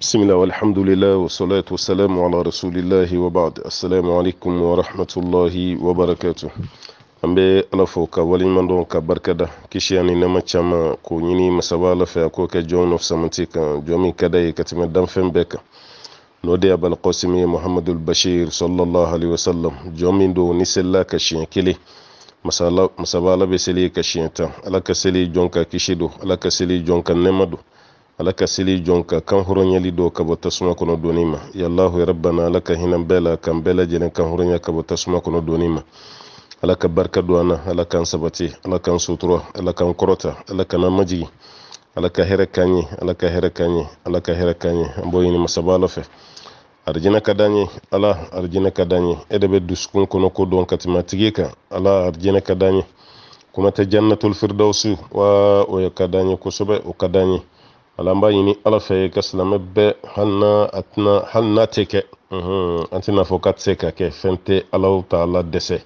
Bismillah walhamdulillah wa salatu wa salamu ala rasulillahi wa ba'd. Assalamu alaikum wa rahmatullahi wa An bɛ ala fo ka waliɲuman ka barikada kisi ani nɛma caman k'o ɲini masaba ala fɛ a k'o kɛ jɔn nɔ samati kan jɔn min ka da ye ka tɛmɛ danfɛn bɛɛ kan n'o de ye ye muhamadul bashir sallallahu alaihi jɔn min don ni selila ka siɲɛ kelen masaba ala bɛ seli ka siɲɛ tan ala ka seli jɔn ka kisi don ala ka seli jɔn ka nɛma don ala ka seli jɔn ka kan hɔrɔnyali dɔw ka bɔ tasuma kɔnɔ doni ma yalahu ya rabbana ala ka hinɛ bɛɛ la kan bɛɛ lajɛlen kan hɔrɔnya ka bɔ tasuma kɔnɔ doni ma ala ka barika don an na ala k'an sabati ala k'an sutura ala k'an kɔrɔta ala kana majigi ala ka hɛrɛ k'an ye ala ka hɛrɛ k'an ye ala ka hɛrɛ k'an ye an b'o ɲini masaba ala fɛ arijinɛ ka d'an ye ala arijinɛ ka d'an ye e de bɛ dusukun kɔnɔ ko dɔn ka tɛmɛ tigi kan ala arijinɛ ka d'an ye kunatɛ jannatul firdausi wa o ka d'an ye kosɛbɛ o ka d'an ye ala an b'a ɲini ala fɛ ka silamɛ bɛɛ hali n'a tɛ kɛ an tɛna fɔ k'a tɛ ka kɛ fɛn tɛ ala ta la dɛsɛ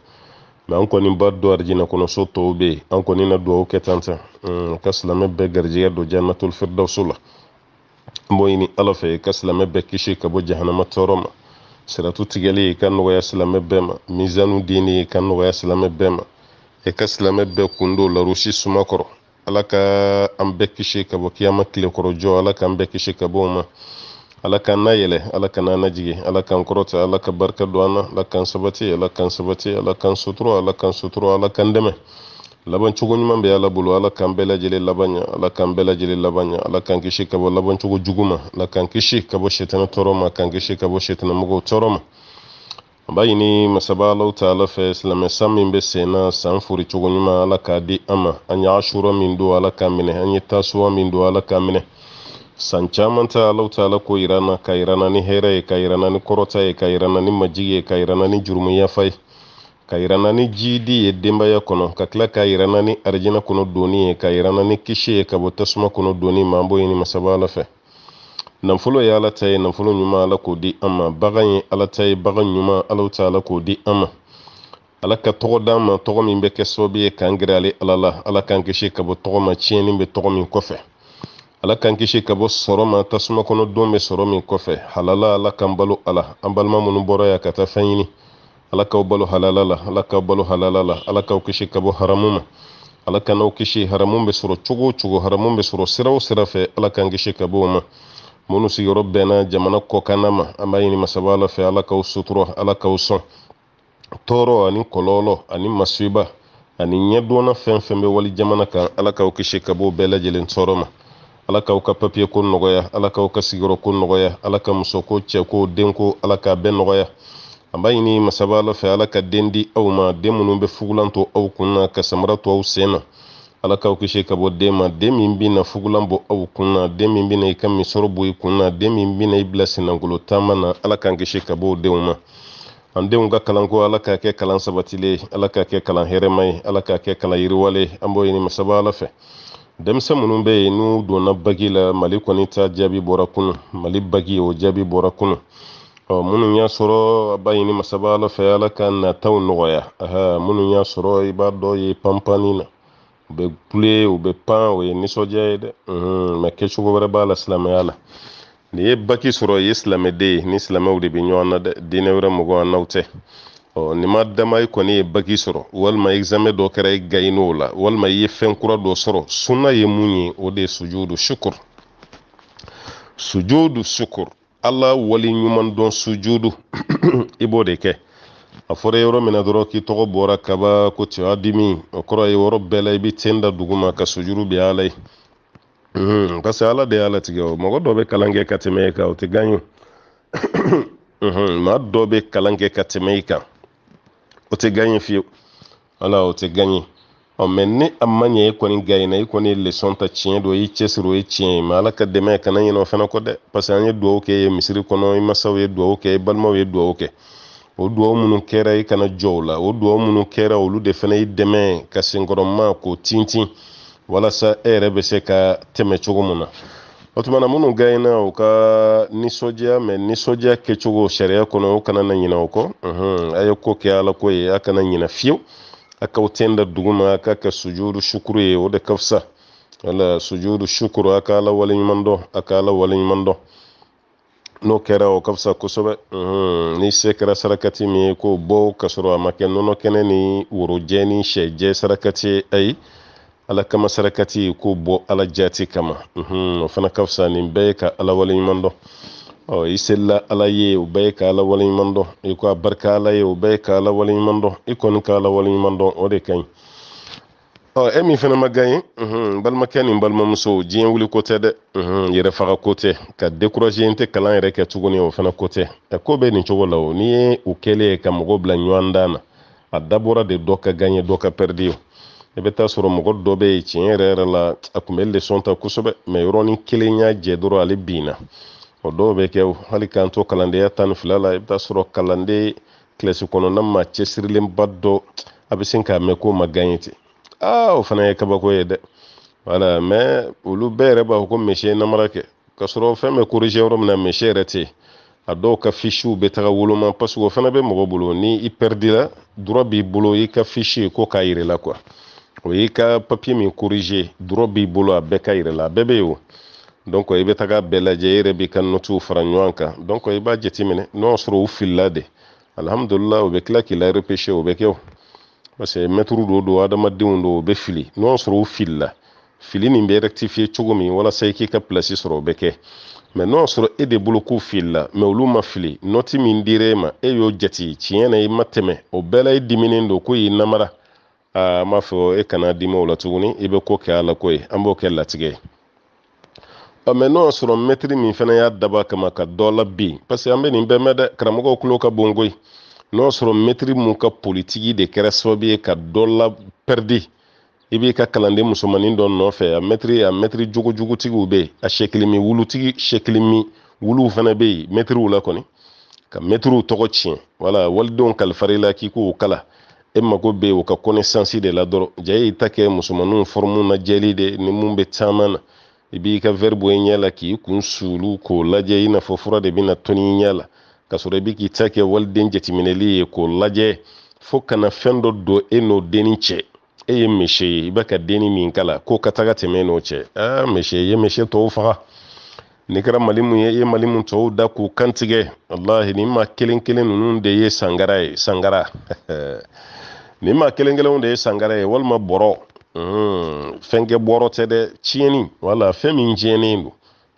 mɛ an kɔni ba don arijinɛ kɔnɔso tɔw bɛ yen an kɔni na dugawu kɛ tan tan ka silamɛ bɛɛ garijɛgɛ don janatul firdawso la an b'o ɲini ala fɛ ka silamɛ bɛɛ kisi ka bɔ jahanama tɔɔrɔ ma siratu tigɛli e ka nɔgɔya silamɛ bɛɛ ma mizanu dini e ka nɔgɔya silamɛ bɛɛ ma e ka silamɛ bɛɛ kun don larusi suma kɔrɔ ala ka an bɛɛ kisi ka bɔ kiyama tilekɔrɔ jɔ ala k'an bɛɛ kisi ka bɔ o ma ala k'an nayɛlɛ ala kana an najigi ala k'an kɔrɔta ala ka barika don an na ala k'an sabati ala k'an sabati ala k'an sutura ala k'an sutura ala k'an dɛmɛ laban cogo ɲuman bɛ ala bolo ala k'an bɛɛ lajɛlen laban ɲɛ ala k'an bɛɛ lajɛlen laban ɲɛ ala k'an kisi ka bɔ laban cogo jugu ma ala k'an kisi ka bɔ sitanɛ tɔɔrɔ ma k'an kisi ka bɔ sitanɛ mɔgɔw tɔɔrɔ ma an b'a ɲini masaba alahu taala fɛ silamɛ san min be senna san furi cogo ɲuman ala k'a di an ma an ye asura min do ala k'a minɛ an ye tasuwa min do ala k'a minɛ san caaman ta alahu taala ko yiranna ka yiranna ni hɛrɛ ye ka yiranna ni kɔrɔta ye ka yiranna ni majigi ye ka yiranna ni jurumuyafa ye ka yiranna ni jidi ye denbaya kɔnɔ ka kila ka yiranna ni arijina kɔnɔ donin ye ka yiranna ni kisi ye ka bɔ tasuma kɔnɔ donin ma an b'o ɲini masaba ala fɛ nafolo ye ala ta ye nafolo ɲuman ala k'o di an ma bagan ye ala ta ye bagan ɲuman alaw ta ala k'o di an ma ala ka tɔgɔ d'an ma tɔgɔ min bɛ kɛ sababu ye k'an gɛrɛ ale ala la ala k'an kisi ka bɔ tɔgɔ ma tiɲɛni bɛ tɔgɔ min kɔfɛ ala k'an kisi ka bɔ sɔrɔ ma tasuma kɔnɔ don bɛ sɔrɔ min kɔfɛ halala ala k'an balo ala an balima minnu bɔra yan ka taa fɛn ɲini ala k'aw balo halala la ala k'aw balo halala la ala k'aw kisi ka bɔ haramu ma ala ka kisi haramu bɛ sɔrɔ cogo o cogo haramu bɛ sɔrɔ sira o sira fɛ ala k'an kisi ka bɔ o ma minnu sigiyɔrɔ bɛnna jamana kɔkanna ma an b'a ɲini masaba ala fɛ ala k'aw sutura ala k'aw sɔn tɔɔrɔ ani kɔlɔlɔ ani masiba ani ɲɛdɔnna fɛn fɛn bɛ wali jamana kan ala k'aw kisi ka bɔ bɛɛ lajɛlen tɔɔrɔ ma ala k'aw ka papiye ko nɔgɔya ala k'aw ka sigiyɔrɔ ko nɔgɔya ala ka muso ko cɛ ko den ko ala k'a bɛɛ nɔgɔya an b'a ɲini masaba ala fɛ ala ka den di aw ma den minnu bɛ fugulan to aw kunna na ka samara to aw sen na ala k'aw kisi ka bɔ den ma den min bɛna fugulan bɔ aw kun na den min bɛna i ka misɔrɔ bɔ i kun den min bɛna i bila sennankolo taama na ala k'an kisi ka bɔ denw ma an denw ka kalanko ala k'a kɛ kalan sabatilen ala k'a kɛ kalan hɛrɛma ye ala k'a kɛ kalan yiriwale an b'o ɲini masaba ala fɛ denmisɛn minnu bɛ yen n'u donna bagi la mali kɔni ta jaabi bɔra kunun mali bagi o jaabi bɔra kunun ɔ ah, minnu y'a sɔrɔ a b'a ɲini masaba ala fɛ ala ka nataw nɔgɔya aha minnu y'a sɔrɔ i b'a dɔ ye panpanni na u bɛ kule u bɛ pan o ye nisɔndiya ye dɛ mɛ kɛcogo wɛrɛ b'a la silamɛya la ni ye baki sɔrɔ i ye silamɛden ye ni silamɛw de bɛ ɲɔgɔn na dɛ diinɛ wɛrɛ mɔgɔw an n'aw tɛ ɔ ni ma dama i kɔni ye baki sɔrɔ walima examen dɔ kɛra i gaɲi n'o la walima i ye fɛn kura dɔ sɔrɔ suna ye mun ye o de ye sujudu shukur sujudu shukur ala wali ɲuman dɔn sujudu i b'o de kɛ a fɔra yɔrɔ min na dɔrɔn k'i tɔgɔ bɔra kaba ko cɛ y'a dimi o kɔrɔ ye yɔrɔ bɛɛ la i bɛ ten da duguma ka sojuru bɛ ala ye parce que ala de y'a latigɛ o mɔgɔ dɔ bɛ kalan kɛ ka tɛmɛ i kan o tɛ gan ye maa dɔ bɛ kalan kɛ ka tɛmɛ i kan o tɛ gan ye fiyewu ala o tɛ gan ye ɔ mɛ ni a ma ɲɛ e kɔni gan na i kɔni ye lesɔn ta tiɲɛ don i cɛsiri o ye tiɲɛ ye mɛ ala ka dɛmɛ kana ɲinɛ o fana kɔ dɛ parce que an ye dugawu kɛ ye misiri kɔnɔ i masaw ye dugawu kɛ i balimaw ye dugawu kɛ o duwawu minnu kɛra i kana jɔ la o duwawu minnu kɛra olu de fana i dɛmɛ ka senkɔrɔma k'o tintin walasa e yɛrɛ bɛ se ka tɛmɛ cogo min na o tumana na minnu gayina u ka nisɔndiya mɛ nisɔndiya kɛcogo sariya kɔnɔ o kana na ɲina o kɔ a ye ko kɛ ala ko ye a kana ɲina fiyewu a k'aw tɛn da dugu ma a k'a kɛ sujudu sukuru ye o de ka fisa wala sujudu sukuru a ka ala waleɲuman dɔn a ka ala waleɲuman dɔn n'o kɛra o ka fisa kosɛbɛ mm-hmm, ni se kɛra sarakati min ye k'o bɔ ka sɔrɔ a ma kɛ nɔnɔ kɛnɛ ni worojɛ ni sɛjɛ sarakati ye ayi ala kama sarakati k'o bɔ ala jati kama mm-hmm, o fana ka fisa nin bɛɛ ye ka ala waleɲuman dɔn ɔ i selila ala ye o bɛɛ ye ka ala waleɲuman dɔn i ko a barika ala ye o bɛɛ ye ka ala waleɲuman dɔn i kɔni ka ala waleɲuman dɔn o de ka ɲi ɔ e min fana ma gaɲe n balimakɛ ni n balimamuso diɲɛ wuli ko tɛ dɛ yɛrɛ faga ko ka découragé n tɛ kalan yɛrɛ kɛ tuguni o fana ko tɛ ko bɛ nin cogo la n'i u kɛlen ka mɔgɔ bila ɲɔgɔn na a de dɔ ka gaɲe dɔ ka pɛridi o i bɛ taa sɔrɔ mɔgɔ la a tun ta kosɛbɛ mɛ yɔrɔnin kelen y'a jɛ dɔrɔn ale binna o dɔw bɛ kɛ hali k'an to tan ni fila la i bɛ taa sɔrɔ kalanden kilasi kɔnɔna maa cɛsirilenba dɔ k'o ma gaɲe aa ah, o fana ye kabako ye dɛ wala mɛ olu bɛɛ yɛrɛ b'a fɔ ko mese namara kɛ k'a sɔrɔ fɛn bɛ korije yɔrɔ min na mese yɛrɛ tɛ yen a dɔw ka fichiw bɛ taga woloma parce que o fana bɛ mɔgɔ bolo ni i pɛridila dɔrɔ b'i bolo i ka fichi ko k'a yira kuwa o y'i ka papiye min korije dɔrɔ b'i bolo a bɛɛ ka yira a bɛɛ bɛ yen o donc i bɛ taga bɛɛ lajɛ i yɛrɛ b'i ka nɔtiw fara ɲɔgɔn kan donc i b'a jateminɛ n'o y'a sɔrɔ u filila de alihamudulila u bɛ tila k'i la repêché o bɛ kɛ o parce que mɛtiri do don adamadenw don o bɛ fili n'o y'a sɔrɔ o filila fili nin bɛ rectifier cogo min walasa i k'i ka place sɔrɔ o bɛ kɛ mɛ n'o y'a sɔrɔ e de bolo k'u filila mɛ olu ma fili nɔti min dira e ma e y'o jate tiɲɛ na i ma tɛmɛ o bɛɛ la e diminen don ko y'i namara aa an b'a fɔ e kana dimi o la tuguni i bɛ ko kɛ a la ko ye an b'o kɛ latigɛ ye ɔ mɛ n'o y'a sɔrɔ mɛtiri min fana y'a dabɔ kama ka dɔ la bin ah, parce que an bɛ nin bɛɛ mɛn dɛ karamɔgɔw tulo ka bon koyi n'o sɔrɔ mɛtiri mun ka politigi de kɛra sababu ye ka dɔ la pɛridi i b'i ka kalanden musomanin dɔ nɔfɛ a mɛtiri a mɛtiri jogojugutigiw bɛ yen a sɛkilimi wulutigi sɛkilimi wuluw fana bɛ yen mɛtiriw la kɔni ka mɛtiriw tɔgɔ tiɲɛ wala walidenw kalifara i la k'i k'o kala e mago bɛ o ka kɔnɛsansi de la dɔrɔn ja e y'i ta kɛ musomaninw fɔrɔmu na jɛli de ni mun bɛ caman na i b'i ka wɛri bɔ ɲɛ la k'i kun sulu k'o lajɛ i n'a fɔ fura de bena tɔni ɲɛ la k'a sɔrɔ i bɛ k'i ta kɛ waliden jateminɛli ye k'o lajɛ fo kana fɛn dɔ don e n'o denni cɛ e ye misi ye i bɛ ka denni min kala k'o ka taga tɛmɛ n'o cɛ aa misi i ye misi tɔw faga n'i kɛra mali mun ye i ye mali mun tɔw da k'u kantigɛ walahi nin maa kelen kelen ninnu de ye sangara ye sangara nin maa kelen kelenw de ye sangara ye walima bɔrɔ fɛnkɛ bɔrɔ tɛ dɛ tiɲɛni wala fɛn min tiɲɛnen don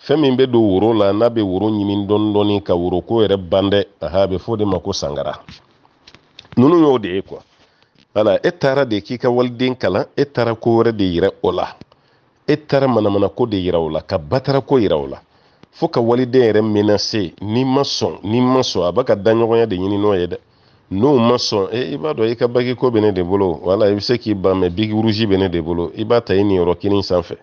fɛn min bɛ don woro la n'a bɛ woro ɲimi dɔɔni dɔɔni ka woroko yɛrɛ ban dɛ aha a bɛ fɔ o de ma ko sangara ninnu y'o de ye kuwa wala e taara de k'i ka waliden kalan e taara ko wɛrɛ de yira o la e taara manamana ko de yira o la ka batara ko yira o la fo ka waliden yɛrɛ menase n'i ma sɔn n'i ma sɔn a b'a ka daɲɔgɔnya de ɲini n'o ye dɛ n'o ma sɔn e i b'a dɔn i ka bagi ko bɛ ne de bolo wala i bɛ se k'i ban mɛ bigi uruzi bɛ ne de bolo i b'a ta i niyɔrɔ kinin sanfɛ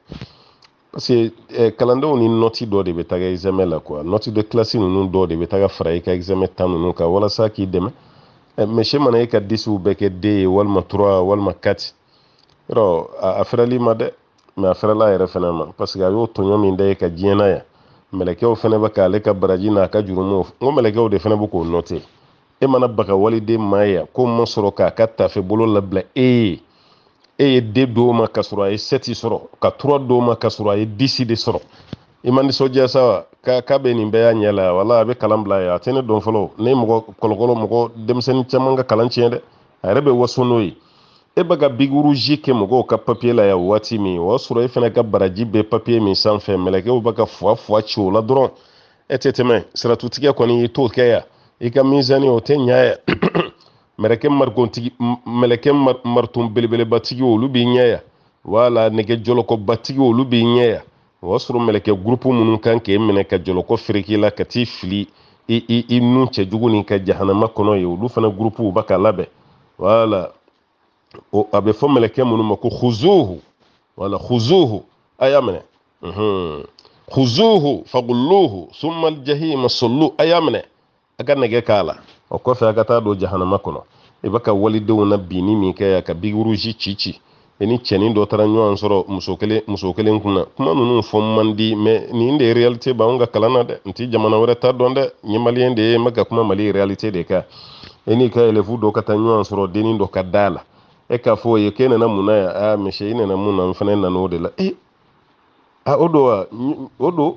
parce que eh, kalandenw ni nɔti dɔ de bɛ taga examɛ la quoi nɔti de classe ninnu dɔ de bɛ taga fara i ka examen tan ninnu kan walasa k'i dɛmɛ eh, mais sɛ mana e ka disiw bɛɛ kɛ d ye walima trois walima quatre yɔrɔ a, a fɛrɛli ma dɛ mais a fɛrɛla yɛrɛ fɛnɛ ma parce que a y'o tɔɲɔ min da ye ka diɲɛ yan mɛlɛkɛw fɛnɛ bɛ k'ale ka baraji n'a ka jurumuw n ko mɛlɛkɛw de fɛnɛ bɛ k'o nɔti e mana baga waliden ma yan k'o ma sɔrɔ k'a ka tafe bolo labila e ye e ye de do ma ka sɔrɔ a ye sɛti sɔrɔ ka tura do ma ka sɔrɔ a ye disi de sɔrɔ i ma nisɔndiya sa ka bɛ nin bɛɛ y'a ɲɛ la wala a bɛ kalan bila ye a tɛ ne dɔn fɔlɔ ne mɔgɔ kɔlɔkɔlɔ mɔgɔ denmisɛnnin caman ka kalan tiɲɛ dɛ a yɛrɛ bɛ waso n'o ye e bɛ ka biguruji kɛ mɔgɔw ka papiye la yan waati min o y'a sɔrɔ e fana ka baraji bɛ papiye min sanfɛ mɛlɛkɛw bɛ ka fuwa fuwa ci o la dɔrɔn e tɛ tɛmɛ siratutigɛ kɔni i t'o kɛ yan i ka mizani o tɛ ɲa yan mɛlɛkɛ marigontigi mɛlɛkɛ mariton belebelebatigiw olu b'i ɲɛ yan wala nɛgɛ jɔlɔkɔbatigiw olu b'i ɲɛ o y'a sɔrɔ mɛlɛkɛ gurupu minnu kan k'e minɛ ka jɔlɔkɔ fereke la ka t'i fili i i i nun cɛ jugu nin ka jahanama kɔnɔ ye olu fana gurupuw b'a ka labɛn wala o a bɛ fɔ mɛlɛkɛ minnu ma ko huzuhu wala huzuhu a y'a minɛ huzuhu fagulluhu summa aljahima sallu a y'a minɛ a ka nɛgɛ k'a la o kɔfɛ a ka taa don jahanama kɔnɔ i bɛ ka walidenw na binni min kɛ yan ka biwurusi ci ci i ni cɛnin dɔ taara ɲɔgɔn sɔrɔ muso kelen muso kelen kunna kuma ninnu fɔ man di mɛ nin de ye realite b'anw ka kalan na dɛ n ti jamana wɛrɛ ta dɔn dɛ n ye maliyɛn de ye n bɛ ka kuma mali realite de kan i n'i ka elefu dɔ ka taa ɲɔgɔn sɔrɔ dennin dɔ ka da la e k'a fɔ o ye k'e nana mun na yan aa misi i nana mun na n fana nana o de la e a o don wa o don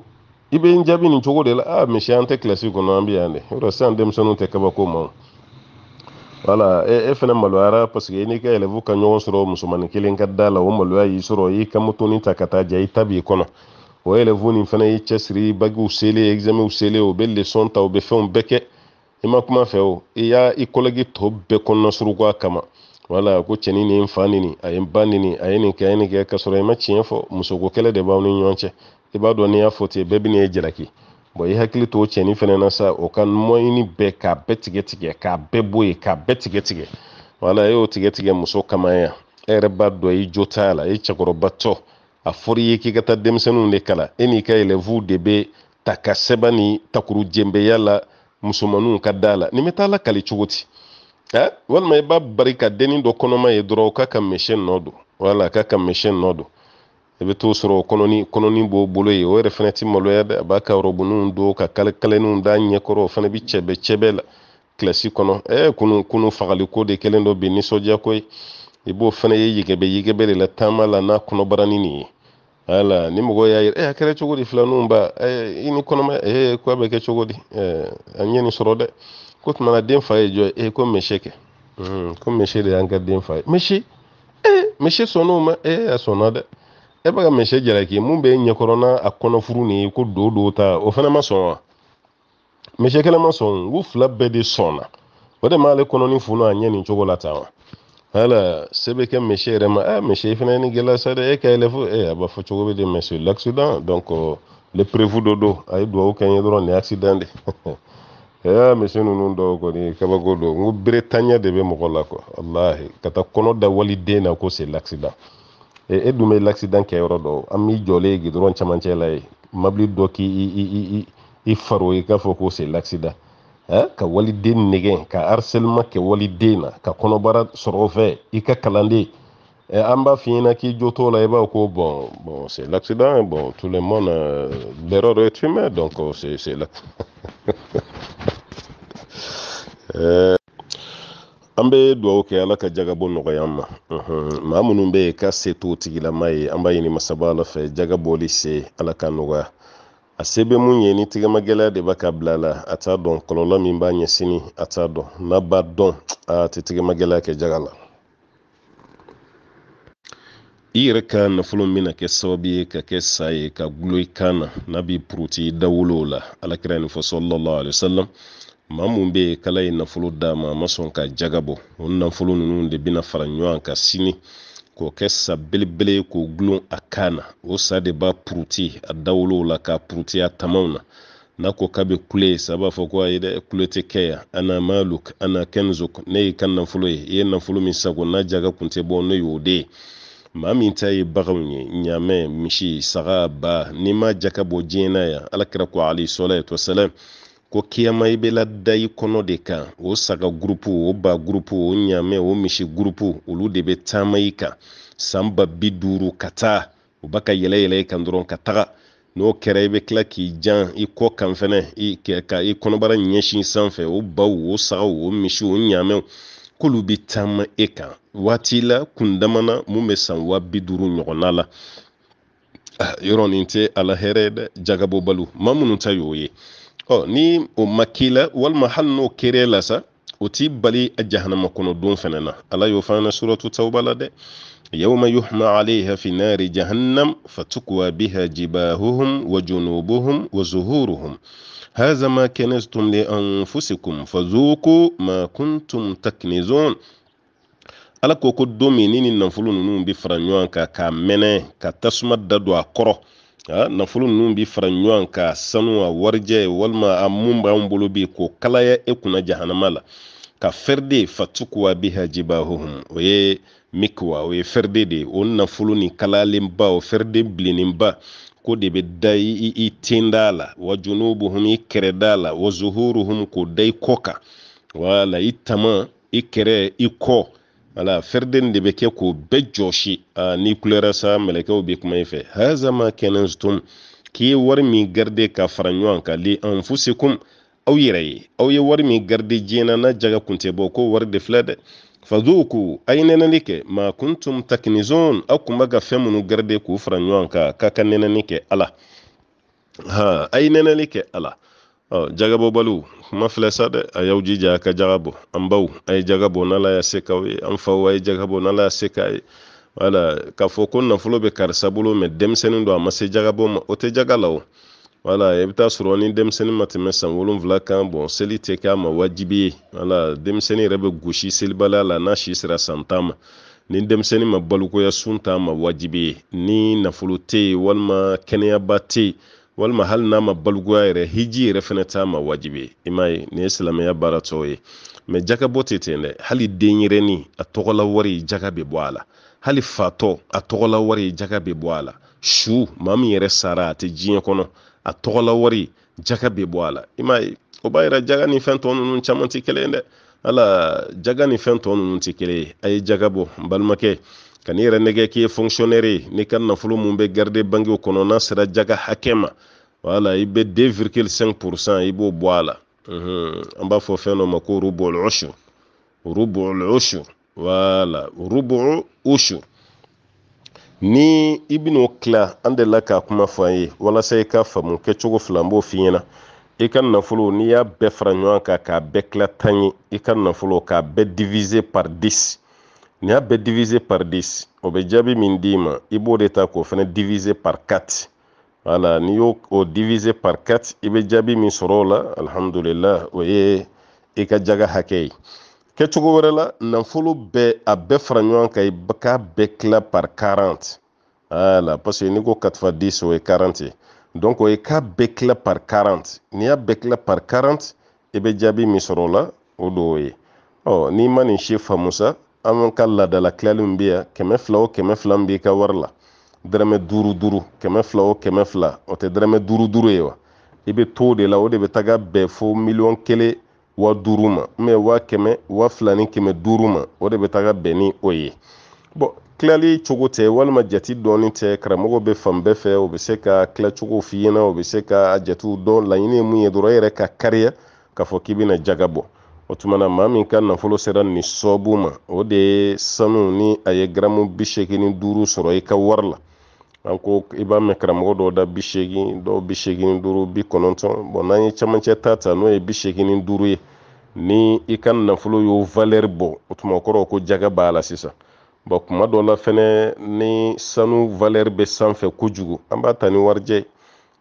i bɛ n jaabi nin cogo de la a ah, misi an tɛ kilasi kɔnɔ an bɛ yan dɛ yɔrɔ sisan denmisɛnninw tɛ kabako ma wala e, fana maloyara paseke i n'i ka yɛlɛfu ka ɲɔgɔn sɔrɔ musomanin kelen ka da la o maloya y'i sɔrɔ i ka motoni ta ka taa ja i ta b'i kɔnɔ o yɛlɛfu nin fana y'i cɛsiri bagiw selen examɛnw selen o bɛ lesɔn ta o bɛ fɛnw bɛɛ kɛ i ma kuma fɛ o i y'a i kɔlɔgi tɔ bɛɛ kɔnɔna a kama wala ko cɛnin nin fa nin a ye ba nin a ye nin kɛ a ye nin kɛ k'a sɔrɔ i ma tiɲɛ fɔ musoko kɛlɛ de b'aw ni ɲɔgɔn cɛ i b'a dɔn n'i y'a fɔ ten bɛɛ bɛ n'e jalaki i hakili t'o cɛnni fɛnɛ na sa o ka mɔɲini bɛɛ k'a bɛɛ tigɛ tigɛ k'a bɛɛ bɔ yen k'a bɛɛ tigɛ tigɛ wala e y'o tigɛ tigɛ muso kama yan e yɛrɛ b'a dɔn i jo t'a la i cɛkɔrɔbatɔ a fɔr'i ye k'i ka taa denmisɛnninw de kala e n'i ka elɛfuw de bɛ ta ka sɛba ni takuru jɛnbɛya la musomaninw ka da la nin bɛ taa lakali cogo ti walima i b'a bari ka dennin dɔ kɔnɔma ye dɔrɔn o ka ka mɛsɛ nɔ don wala ka ka mɛsɛ nɔ don i e be t'o sɔrɔ kɔnɔni kɔnɔni b'o bolo ye o yɛrɛ fana ti maloya dɛ a b'a ka rɔbuninw don ka kalkalɛninw d'a ɲɛkɔrɔ o fana bi cɛbɛ cɛbɛ la kilasi kɔnɔ ɛɛ kunu kunu fagaliko de kelen dɔ bi nisɔndiya ko ye i b'o fana ye yɛgɛbɛ yɛgɛbɛ de la taama la n'a kɔnɔbarani nin ye wala ni mɔgɔ y'a yɛrɛ a kɛra cogo di filaninw ba i ni kɔnɔma ee ko a bɛ kɛ cogo di a ɲɛ nin sɔrɔ dɛ ko tuma na den fa ye jɔ ee ko mɛsɛ kɛ ko mɛsɛ de y'an ka den fa ye mɛsɛ ee mɛsɛ sɔnn'o ma ee a sɔnna dɛ e bɛ ka misɛ jalaki mun bɛ ɲɛkɔrɔna a kɔnɔfuru nin ko do do ta o fana ma sɔn wa misɛ kelen ma sɔn u fila bɛɛ de sɔnna o de m'ale kɔnɔni funu a ɲɛ nin cogo la tan wa wala se bɛ kɛ misɛ yɛrɛ ma ah misɛ fana ye nin gɛlɛya sa dɛ e ka yɛlɛ fo eh a b'a fɔ cogo bɛ de monsieur l'accident donc euh, le prévu dɔ don a ye duwawu kɛ n ye dɔrɔn nin accident de ya misi ninnu dɔw kɔni kabako don n ko bere tanɲɛ de bɛ mɔgɔ la quoi walahi ka taa kɔnɔ da waliden na ko c'est l'accident e dun bɛ l'accident kɛyɔrɔ dɔ an b'i jɔlen gidɔrɔn camacɛ la ye eh. mabili dɔ k'i i, i, i, i faro ye k'a fɔ ko se l'accident eh? ka waliden nɛgɛ ka harcèlement kɛ waliden na ka kɔnɔbara sɔrɔ fɛ i ka kalanden eh, an b'a f'i ɲɛna k'i jo t'o la i eh, b'a ko bon bon c'est l'accident bon tout le monde euh, l'erreur est humaine donc oh, c'est c'est là euh an bɛ dugawu kɛ ala ka jagabɔ nɔgɔya an ma maa minnu bɛ yen k'a se t'o tigilama ye an b'a ɲini masaba ala fɛ jagabɔli se ala ka nɔgɔya a se bɛ mun ye ni tɛgɛma de b'a ka bila a la a t'a dɔn kɔlɔlɔ min b'a ɲɛsini a t'a dɔn n'a b'a dɔn a tɛ tɛgɛma gɛlɛya kɛ jaga la i yɛrɛ ka nafolo bɛna kɛ sababu ye ka kɛ sa ye ka gulo i kan na n'a b'i puruti i dawolo o la alakira nin fɔ sɔlɔlɔ alayisalam maa mun bɛ kala ye nafolo d'a ma a ma sɔn ka jaga bɔ o nafolo ninnu de bɛna fara ɲɔgɔn kan sini k'o kɛ sa belebele k'o gulon a kan na o sa de b'a puruti a dawolow la k'a puruti a tamaw na n'a ko k'a bɛ kule sa b'a fɔ ko ayi kule tɛ kɛ ana maluk ana kenzuk ne y'i ka nafolo ye i ye nafolo min sago n'a jaga kun tɛ bɔ ne y'o de ye maa min ta ye baganw ye ɲaamɛ misi saga ba n'i ma jaka bɔ diɲɛ na alakira ko alayhi salatu wasalam ko kiyama i bɛ lada i kɔnɔ de kan o saga gurupu o ba gurupu o ɲamɛ o misi gurupu olu de be taama i kan san ba bi duuru ka taa u ba ka i kan dɔrɔn ka taga n'o kɛra i bɛ tila k'i jan i kɔ kan fɛnɛ i ka i kɔnɔbara ɲɛsin sanfɛ o baw o sagaw o misiw o ɲamɛw k'olu bɛ taama e kan waati la kun mun bɛ san wa bi duuru ɲɔgɔnna la ah, yɔrɔ nin tɛ ala hɛrɛ dɛ jagabɔbaliw ma minnu ta y'o ye ɔ ni o makila k'i hali n'o kere la sa o t'i bali a jahanama kɔnɔ don fɛnɛ na ala y'o fana suratu tawba la dɛ yawma yuhma alayha fi nari jahannam fatukwa biha jibahuhum wa junubuhum wa zuhuruhum hadha ma kanaztum li fazuku ma kuntum taknizun ala ko ko don min ni ni nafolo ninnu bi fara ɲɔgɔn kan k'a mɛnɛ ka tasuma da don a kɔrɔ Ah, nafolo ninnu bi fara ɲɔgɔn ka sanu a warijɛ walima a mun b'an bolo bi k'o kalaya e kunna jahanama la ka fɛride fatukuwa biha jibahuhum o ye mikuwa o ye fɛride de o nafolo ni kalayalenba o fɛride bilenninba ko de bɛ da i, i ten da la wa junubuhum i kɛrɛ la wa zuhuruhum k'o da i kɔ kan wala i tama i kɛrɛ i kɔ wala ferden de bɛ kɛ k'o bɛɛ jɔsi n'i kulera sa mɛlɛkɛw bɛ kuma in fɛ haza ma kɛnɛstum k'i ye wari min garide ka fara ɲɔgɔn kan li anfusikum aw yɛrɛ ye aw ye wari min garide diɲɛna n'a jaga kun tɛ bɔ ko wari de filɛ dɛ fazuku a ye nɛnɛli kɛ ma kuntum takinizon aw kun bɛ ka fɛn minnu garide k'u fara ɲɔgɔn kan k'a ka nɛnɛli kɛ ala ha a ye nɛnɛli kɛ ala oh, jagabɔbaliw kuma filɛ sa dɛ a y'aw jija a ka jaga bɔ an baw a ye jaga bɔ n'ala y'a se k'aw ye an faw a ye jaga bɔ n'ala y'a se k'a ye wala k'a fɔ ko nafolo bɛ karisa bolo mɛ denmisɛnnin don a ma se jagabɔ ma o tɛ jaga la o wala i bɛ taa sɔrɔ ni denmisɛnnin ma tɛmɛ san wolonfila kan bɔn seli tɛ k'a ma wajibi ye wala denmisɛnnin yɛrɛ bɛ gosi selibaliya la n'a si sera san tan ma ni denmisɛnnin ma balokoya sun t'a ma wajibi ye ni nafolo tɛ yen walima kɛnɛyaba tɛ yen walima hali n'a ma balikuya yɛrɛ hiji yɛrɛ fɛnɛ t'a ma wajibi ye i m'a ye nin ye silamɛya baara ye mɛ jaka bɔ tɛ ten dɛ hali denyɛrɛni a tɔgɔla wari jaka bɛ bɔ a la hali fatɔ a tɔgɔla wari jaka bɛ bɔ a la su maa min yɛrɛ sara a tɛ diɲɛ kɔnɔ a tɔgɔla wari jaka bɛ bɔ a la i m'a ye o b'a yira jaga ni fɛn tɔ nunu caman tɛ kelen dɛ ala jaga ni fɛn tɔ nunu tɛ kelen ye a ye jaga bɔ n balimakɛ kan'i n'i yɛrɛ nɛgɛ k'i ye fonctionnaire ye n'i ka nafolo mun bɛ garder banque kɔnɔ n'a sera jaga hakɛ ma voilà i bɛ 2,5% i b'o bɔ a la unhun an b'a fɔ fɛn dɔ ma ko rubu al rubu al-ushur voilà rubu ushur ni i bin'o tila an delila k'a kuma fɔ an ye walasa i ka faamu kɛcogo fila n b'o f'i ɲɛna i ka nafolo n'i y'a bɛɛ fara ɲɔgɔn kan k'a bɛɛ tila tan ye i ka nafolo k'a bɛɛ diviser par 10 ni y'a bɛɛ diviser par 10 o bɛ jaabi min d'i ma i b'o de ta k'o fana diviser par 4 wala n'i y'o o diviser par 4 i bɛ jaabi min sɔrɔ o la alihamudulila o ye i ka jaga hakɛ ye kɛcogo wɛrɛ la nafolo bɛɛ a bɛɛ fara ɲɔgɔn kan i k'a bɛɛ tila par 40 wala parce que n'i ko 4 10 o ye 40 ye donc o ye k'a bɛɛ tila par 40 n'i y'a bɛɛ tila par 40 i bɛ jaabi min sɔrɔ o la o de y'o ye ɔ n'i ma nin si faamu sa an ka laadala tilalen bɛ yan kɛmɛ fila o kɛmɛ fila b'i ka wari la dɛrɛmɛ duuru duuru kɛmɛ fila o kɛmɛ fila o tɛ dɛrɛmɛ duuru duuru ye wa i bɛ to de la o de bɛ taga bɛn fo miliyɔn kelen wa duuru ma waa kɛmɛ waa fila ni kɛmɛ duuru ma o de bɛ taga bɛn ni o ye bɔn tilali cogo tɛ walima jate dɔɔni tɛ karamɔgɔ bɛ fan bɛɛ fɛ o bɛ se ka tilacogo f'i ɲɛna o bɛ se ka jatew dɔn laɲini ye mun ye dɔrɔn e yɛrɛ ka kariya k'a fɔ k'i bɛna jaga bɔ o tuma maa min ka nafolo sera nin sɔbu ma o de ye sanu ni a ye garamu bi seegin ni duuru sɔrɔ i ka wari la an ko i b'a mɛn karamɔgɔ dɔw da bi dɔw bi ni duuru bi kɔnɔntɔn bɔn n'an ye camancɛ ta ta n'o ye bi ni duuru ye ni i ka nafolo y'o valɛri bɔ o tuma o kɔrɔ ko jaga b'a la sisan bɔn kuma dɔ la fɛnɛ ni sanu valɛri bɛ sanfɛ kojugu an b'a ta ni warijɛ ye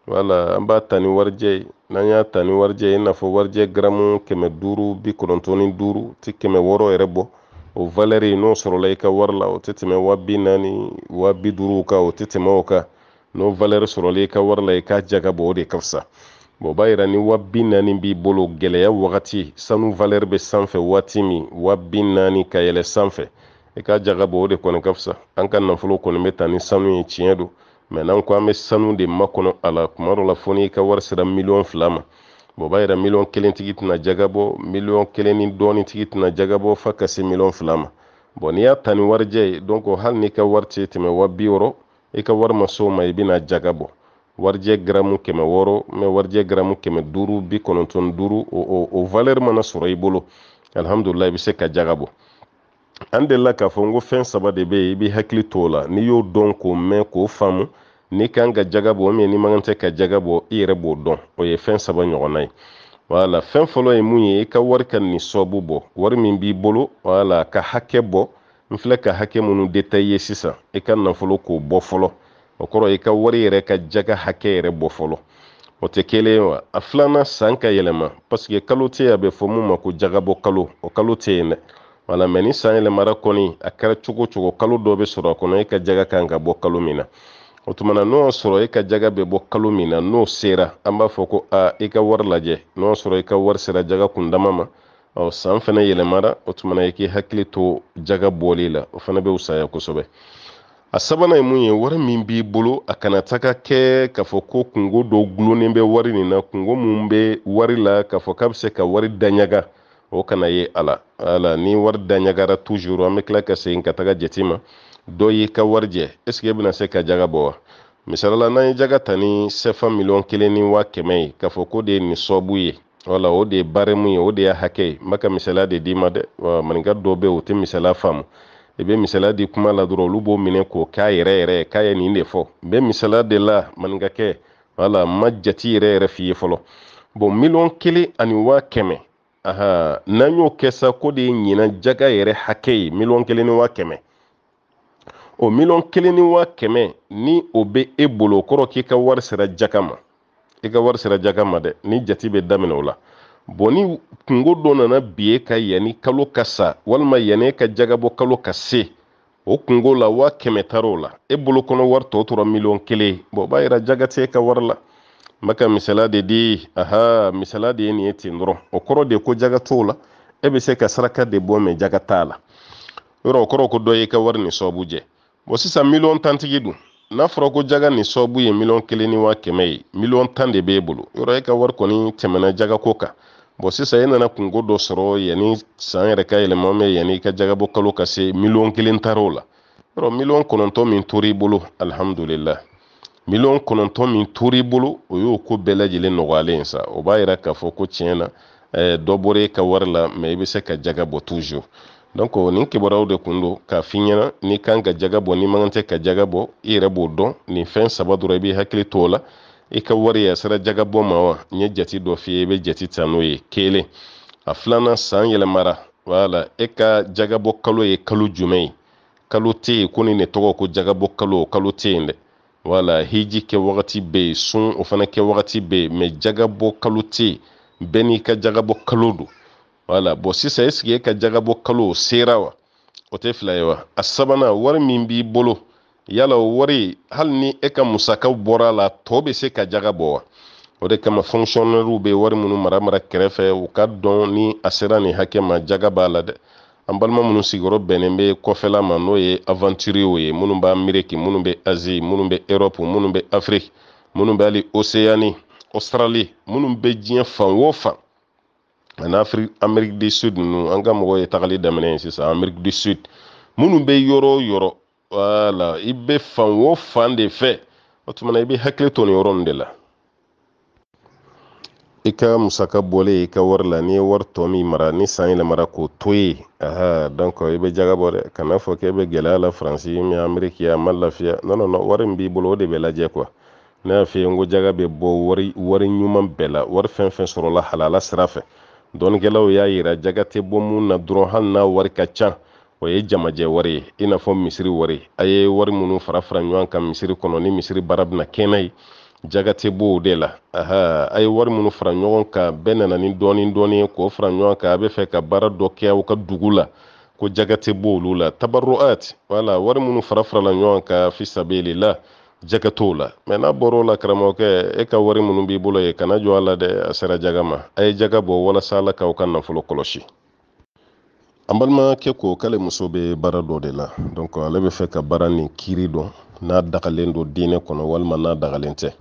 wala an b'a ta ni warijɛ ye n'an y'a ta ni warijɛ ye i n'a fɔ warijɛ garamu kɛmɛ duuru bi kɔnɔntɔn ni duuru tɛ kɛmɛ wɔɔrɔ yɛrɛ bɔ o valɛri n'o sɔrɔla i ka wari la o tɛ tɛmɛ wa bi naani wa bi duuru kan o tɛ tɛmɛ o kan n'o valɛri sɔrɔla i ka wari la i k'a ja bɔ o de ka fisa o b'a yira ni wa bi naani b'i bolo gɛlɛya wagati sanu valɛri bɛ sanfɛ waati min wa bi naani ka yɛlɛ sanfɛ i k'a ja bɔ o de kɔni ka fisa an ka nafolo kɔni bɛ ta ni sanu ye tiɲɛ don mɛ n'an ko an bɛ sanu de makɔnɔ a la kuma dɔ la fo n'i ka wari sera miliyɔn fila ma bon b'a yira miliyɔn kelen tigi tɛna jaga bɔ miliyɔn kelen ni dɔɔni tigi tɛna jaga bɔ f'a ka se miliyɔn fila ma bon n'i y'a ta ni warijɛ ye donc hali n'i ka wari tɛ tɛmɛ wa bi wɔɔrɔ i ka wari ma s'o ma i bɛna jaga bɔ warijɛ gramu kɛmɛ wɔɔrɔ mɛ warijɛ gramu kɛmɛ duuru bi kɔnɔntɔn ni duuru o o o valeur mana sɔrɔ i bolo alihamudulilayi i bɛ se ka jaga an delila k'a fɔ n ko fɛn saba de bɛ yen i b'i hakili t'o la n'i y'o dɔn k'o mɛn k'o faamu n'i kan ka jaga bɔ n'i man tɛ ka jaga bɔ i yɛrɛ b'o dɔn o ye fɛn saba ɲɔgɔnna ye wala fɛn fɔlɔ ye mun ye i ka wari ka nisɔbu bɔ wari min b'i bolo wala ka hakɛ bɔ n filɛ ka hakɛ minnu de sisan i ka nafolo k'o bɔ fɔlɔ o kɔrɔ i ka wari yɛrɛ ka jaga hakɛ yɛrɛ bɔ fɔlɔ o tɛ kelen wa a filanan san ka yɛlɛma paseke kalo tɛ a bɛ fɔ mun ma ko jagabɔ kalo o kalo tɛ yen dɛ wala mɛ ni san yɛlɛmara kɔni a kɛra cogo cogo kalo dɔ be sɔrɔ a kɔnɔ e ka jaga kan ka bɔ kalo min na o tuma n'o sɔrɔ e ka jaga bɛ bɔ kalo min na n'o sera an b'a fɔ ko a i ka wari lajɛ n'o sɔrɔ i ka wari sera jaga kundama ma ɔ san fana yɛlɛmara o tuma i k'i hakili to jaga bɔli la o fana bɛ wusaya kosɛbɛ a sabanan ye mun ye wari min b'i bolo a kana taga kɛ k'a fɔ ko kungo dɔ gulonnen bɛ wari nin na kungo mun bɛ wari la k'a fɔ k'a bɛ se ka wari daɲaga o kana ye a la wala ni wari da ɲagara tujuru an bɛ tila ka segin ka taga jate ma dɔ y'i ka wari jɛ ɛseke e se ka jaga bɔ wa misalila n'an ye jaga ta ni sɛfa miliyɔn kelen ni waa kɛmɛ ye k'a fɔ ko de ye nin sɔbu ye wala o de ye barɛmu ye o de y'a hakɛ ye n bɛ misaliya de d'i ma dɛ maninka dɔw bɛ o tɛ misaliya faamu i bɛ misaliya di kuma la dɔrɔn olu b'o minɛ k'o k'a yɛrɛ yɛrɛ k'a ye nin de fɔ n bɛ misaliya de la maninkakɛ wala ma jate yɛrɛ yɛrɛ f'i fɔlɔ bon miliyɔn kelen ani waa kɛmɛ aha n'an y'o kɛ sa ko de ye ɲina jaga yɛrɛ hakɛ ye miliyɔn kelen ni waa kɛmɛ o miliyɔn kelen ni waa kɛmɛ ni o bɛ e bolo o kɔrɔ k'i ka wari sera jaga ma i ka wari sera jaga ma dɛ ni jate bɛ daminɛ o la bon ni kungo dɔ nana bi e ka yanni kalo ka sa walima yanni e ka jagabɔ kalo ka se o kungo la waa kɛmɛ taara o la e bolo kɔnɔ wari tɔ tora miliyɔn kelen bon o b'a yira jaga tɛ e ka wari la n bɛ de di aha misaliya de ye nin dɔrɔn o kɔrɔ de ko jaga t'o la e bɛ se ka saraka de bɔ mɛ jaga t'a la yɔrɔ o kɔrɔ ko dɔ y'i ka wari ni sɔbu jɛ bon sisan miliyɔn tantigi dun n'a fɔra ko jaga ni sɔbu ye miliyɔn kelen ni waa kɛmɛ ye miliyɔn tan de b'e e bolo yɔrɔ e ka wari kɔni tɛmɛna jaga ko kan bon sisan e nana kungo dɔ sɔrɔ yanni san yɛrɛ ka yɛlɛma mɛ yanni i ka jagabɔ kalo ka se miliyɔn kelen taar'o la yɔrɔ miliyɔn kɔnɔntɔn min tor'i bolo alihamudulilayi miliyɔn kɔnɔntɔn min tora i bolo o y'o ko bɛɛ lajɛlen nɔgɔyalen sa o b'a yira k'a fɔ ko tiɲɛ na dɔ bɔra e ka wari la mɛ i bɛ se ka jaga bɔ tuzur donc nin kibaruyaw de kun don k'a f'i ɲɛna n'i kan ka jaga bɔ n'i man tɛ ka jaga bɔ i yɛrɛ b'o dɔn nin fɛn saba dɔrɔn i b'i hakili to o la i ka wari a sera jaga bɔ ma wa n ye jate dɔ f'i ye i bɛ jate ta n'o ye kelen a filanan san yɛlɛmara wala e ka jagabɔ kalo ye kalo jumɛn ye kalo tɛ yen ko nin de tɔgɔ ko jagabɔ kalo kalo tɛ yen dɛ wala hiji kɛ wagati bɛ yen sun o fana kɛ wagati bɛ yen mɛ jagabɔ kalo tɛ yen bɛɛ n'i ka jagabɔ kalo don wala bɔn sisan ɛsike e ka jagabɔ kalo o sera wa o tɛ fila ye wa a sabanan wari min b'i bolo yala o wari hali ni e ka musakaw bɔra a la tɔ bɛ se ka jagabɔ wa o de kama fonctionnaire bɛ wari minnu mara mara kɛrɛfɛ u ka dɔn ni a sera nin hakɛ ma jaga b'a la dɛ an balima minnu sigiyɔrɔ bɛnnen bɛ kɔfɛla ma n'o ye avanturiw ye minnu bɛ ameriki minnu bɛ azi minnu bɛ erɔpu minnu bɛ afiriki minnu bɛ hali oseyani ɔstarali minnu bɛ diɲɛ fan o fan ani afiriki ameriki de sud ninnu an ka mɔgɔw ye tagali daminɛ yen sisan ameriki de sud minnu bɛ yɔrɔ o yɔrɔ wala i bɛ fan o fan de fɛ o tuma na i bɛ hakili to nin yɔrɔ ninnu de la i ka musaka bɔlen i ka wari la n'i ye wari tɔ min mara ni san yɛlɛmara k'o to ye aha donc i bɛ jaga bɔ dɛ kana fɔ k'e bɛ gɛlɛya la faransi mi ameriki a ma lafiya non non non wari min b'i bolo o de bɛ lajɛ quoi ne y'a f'i ye n ko jaga bɛ bɔ wari wari ɲuman bɛɛ la wari fɛn fɛn sɔrɔla halala sira fɛ dɔnnikɛlaw y'a yira jaga tɛ bɔ mun na dɔrɔn hali n'a wari ka ca o ye jamajɛ wari ye i n'a fɔ misiri wari a ye wari minnu fara fara ɲɔgɔn kan misiri kɔnɔ ni misiri baara bɛna kɛnɛ ye jagate b'o de la aha a ye wari minnu fara ɲɔgɔn kan bɛɛ nana ni dɔɔni dɔɔni ye k'o fara ɲɔgɔn kan a bɛ fɛ ka baara dɔ kɛ aw ka dugu la ko jagate b'olu la tabarruat wala wari minnu fara farala ɲɔgɔn kan fisabili la jaga t'o la mɛ n'a bɔr'o la karamɔgɔkɛ e ka wari minnu b'i bolo ye kana jɔ a la dɛ a sera jaga ma a ye jaga bɔ walasa ala k'aw ka nafolo kɔlɔsi an balimakɛ ko k'ale muso bɛ baara dɔ de la donc ale bɛ fɛ ka baara nin kiiri dɔn n'a dagalen don diinɛ kɔnɔ walima n'a dagalen tɛ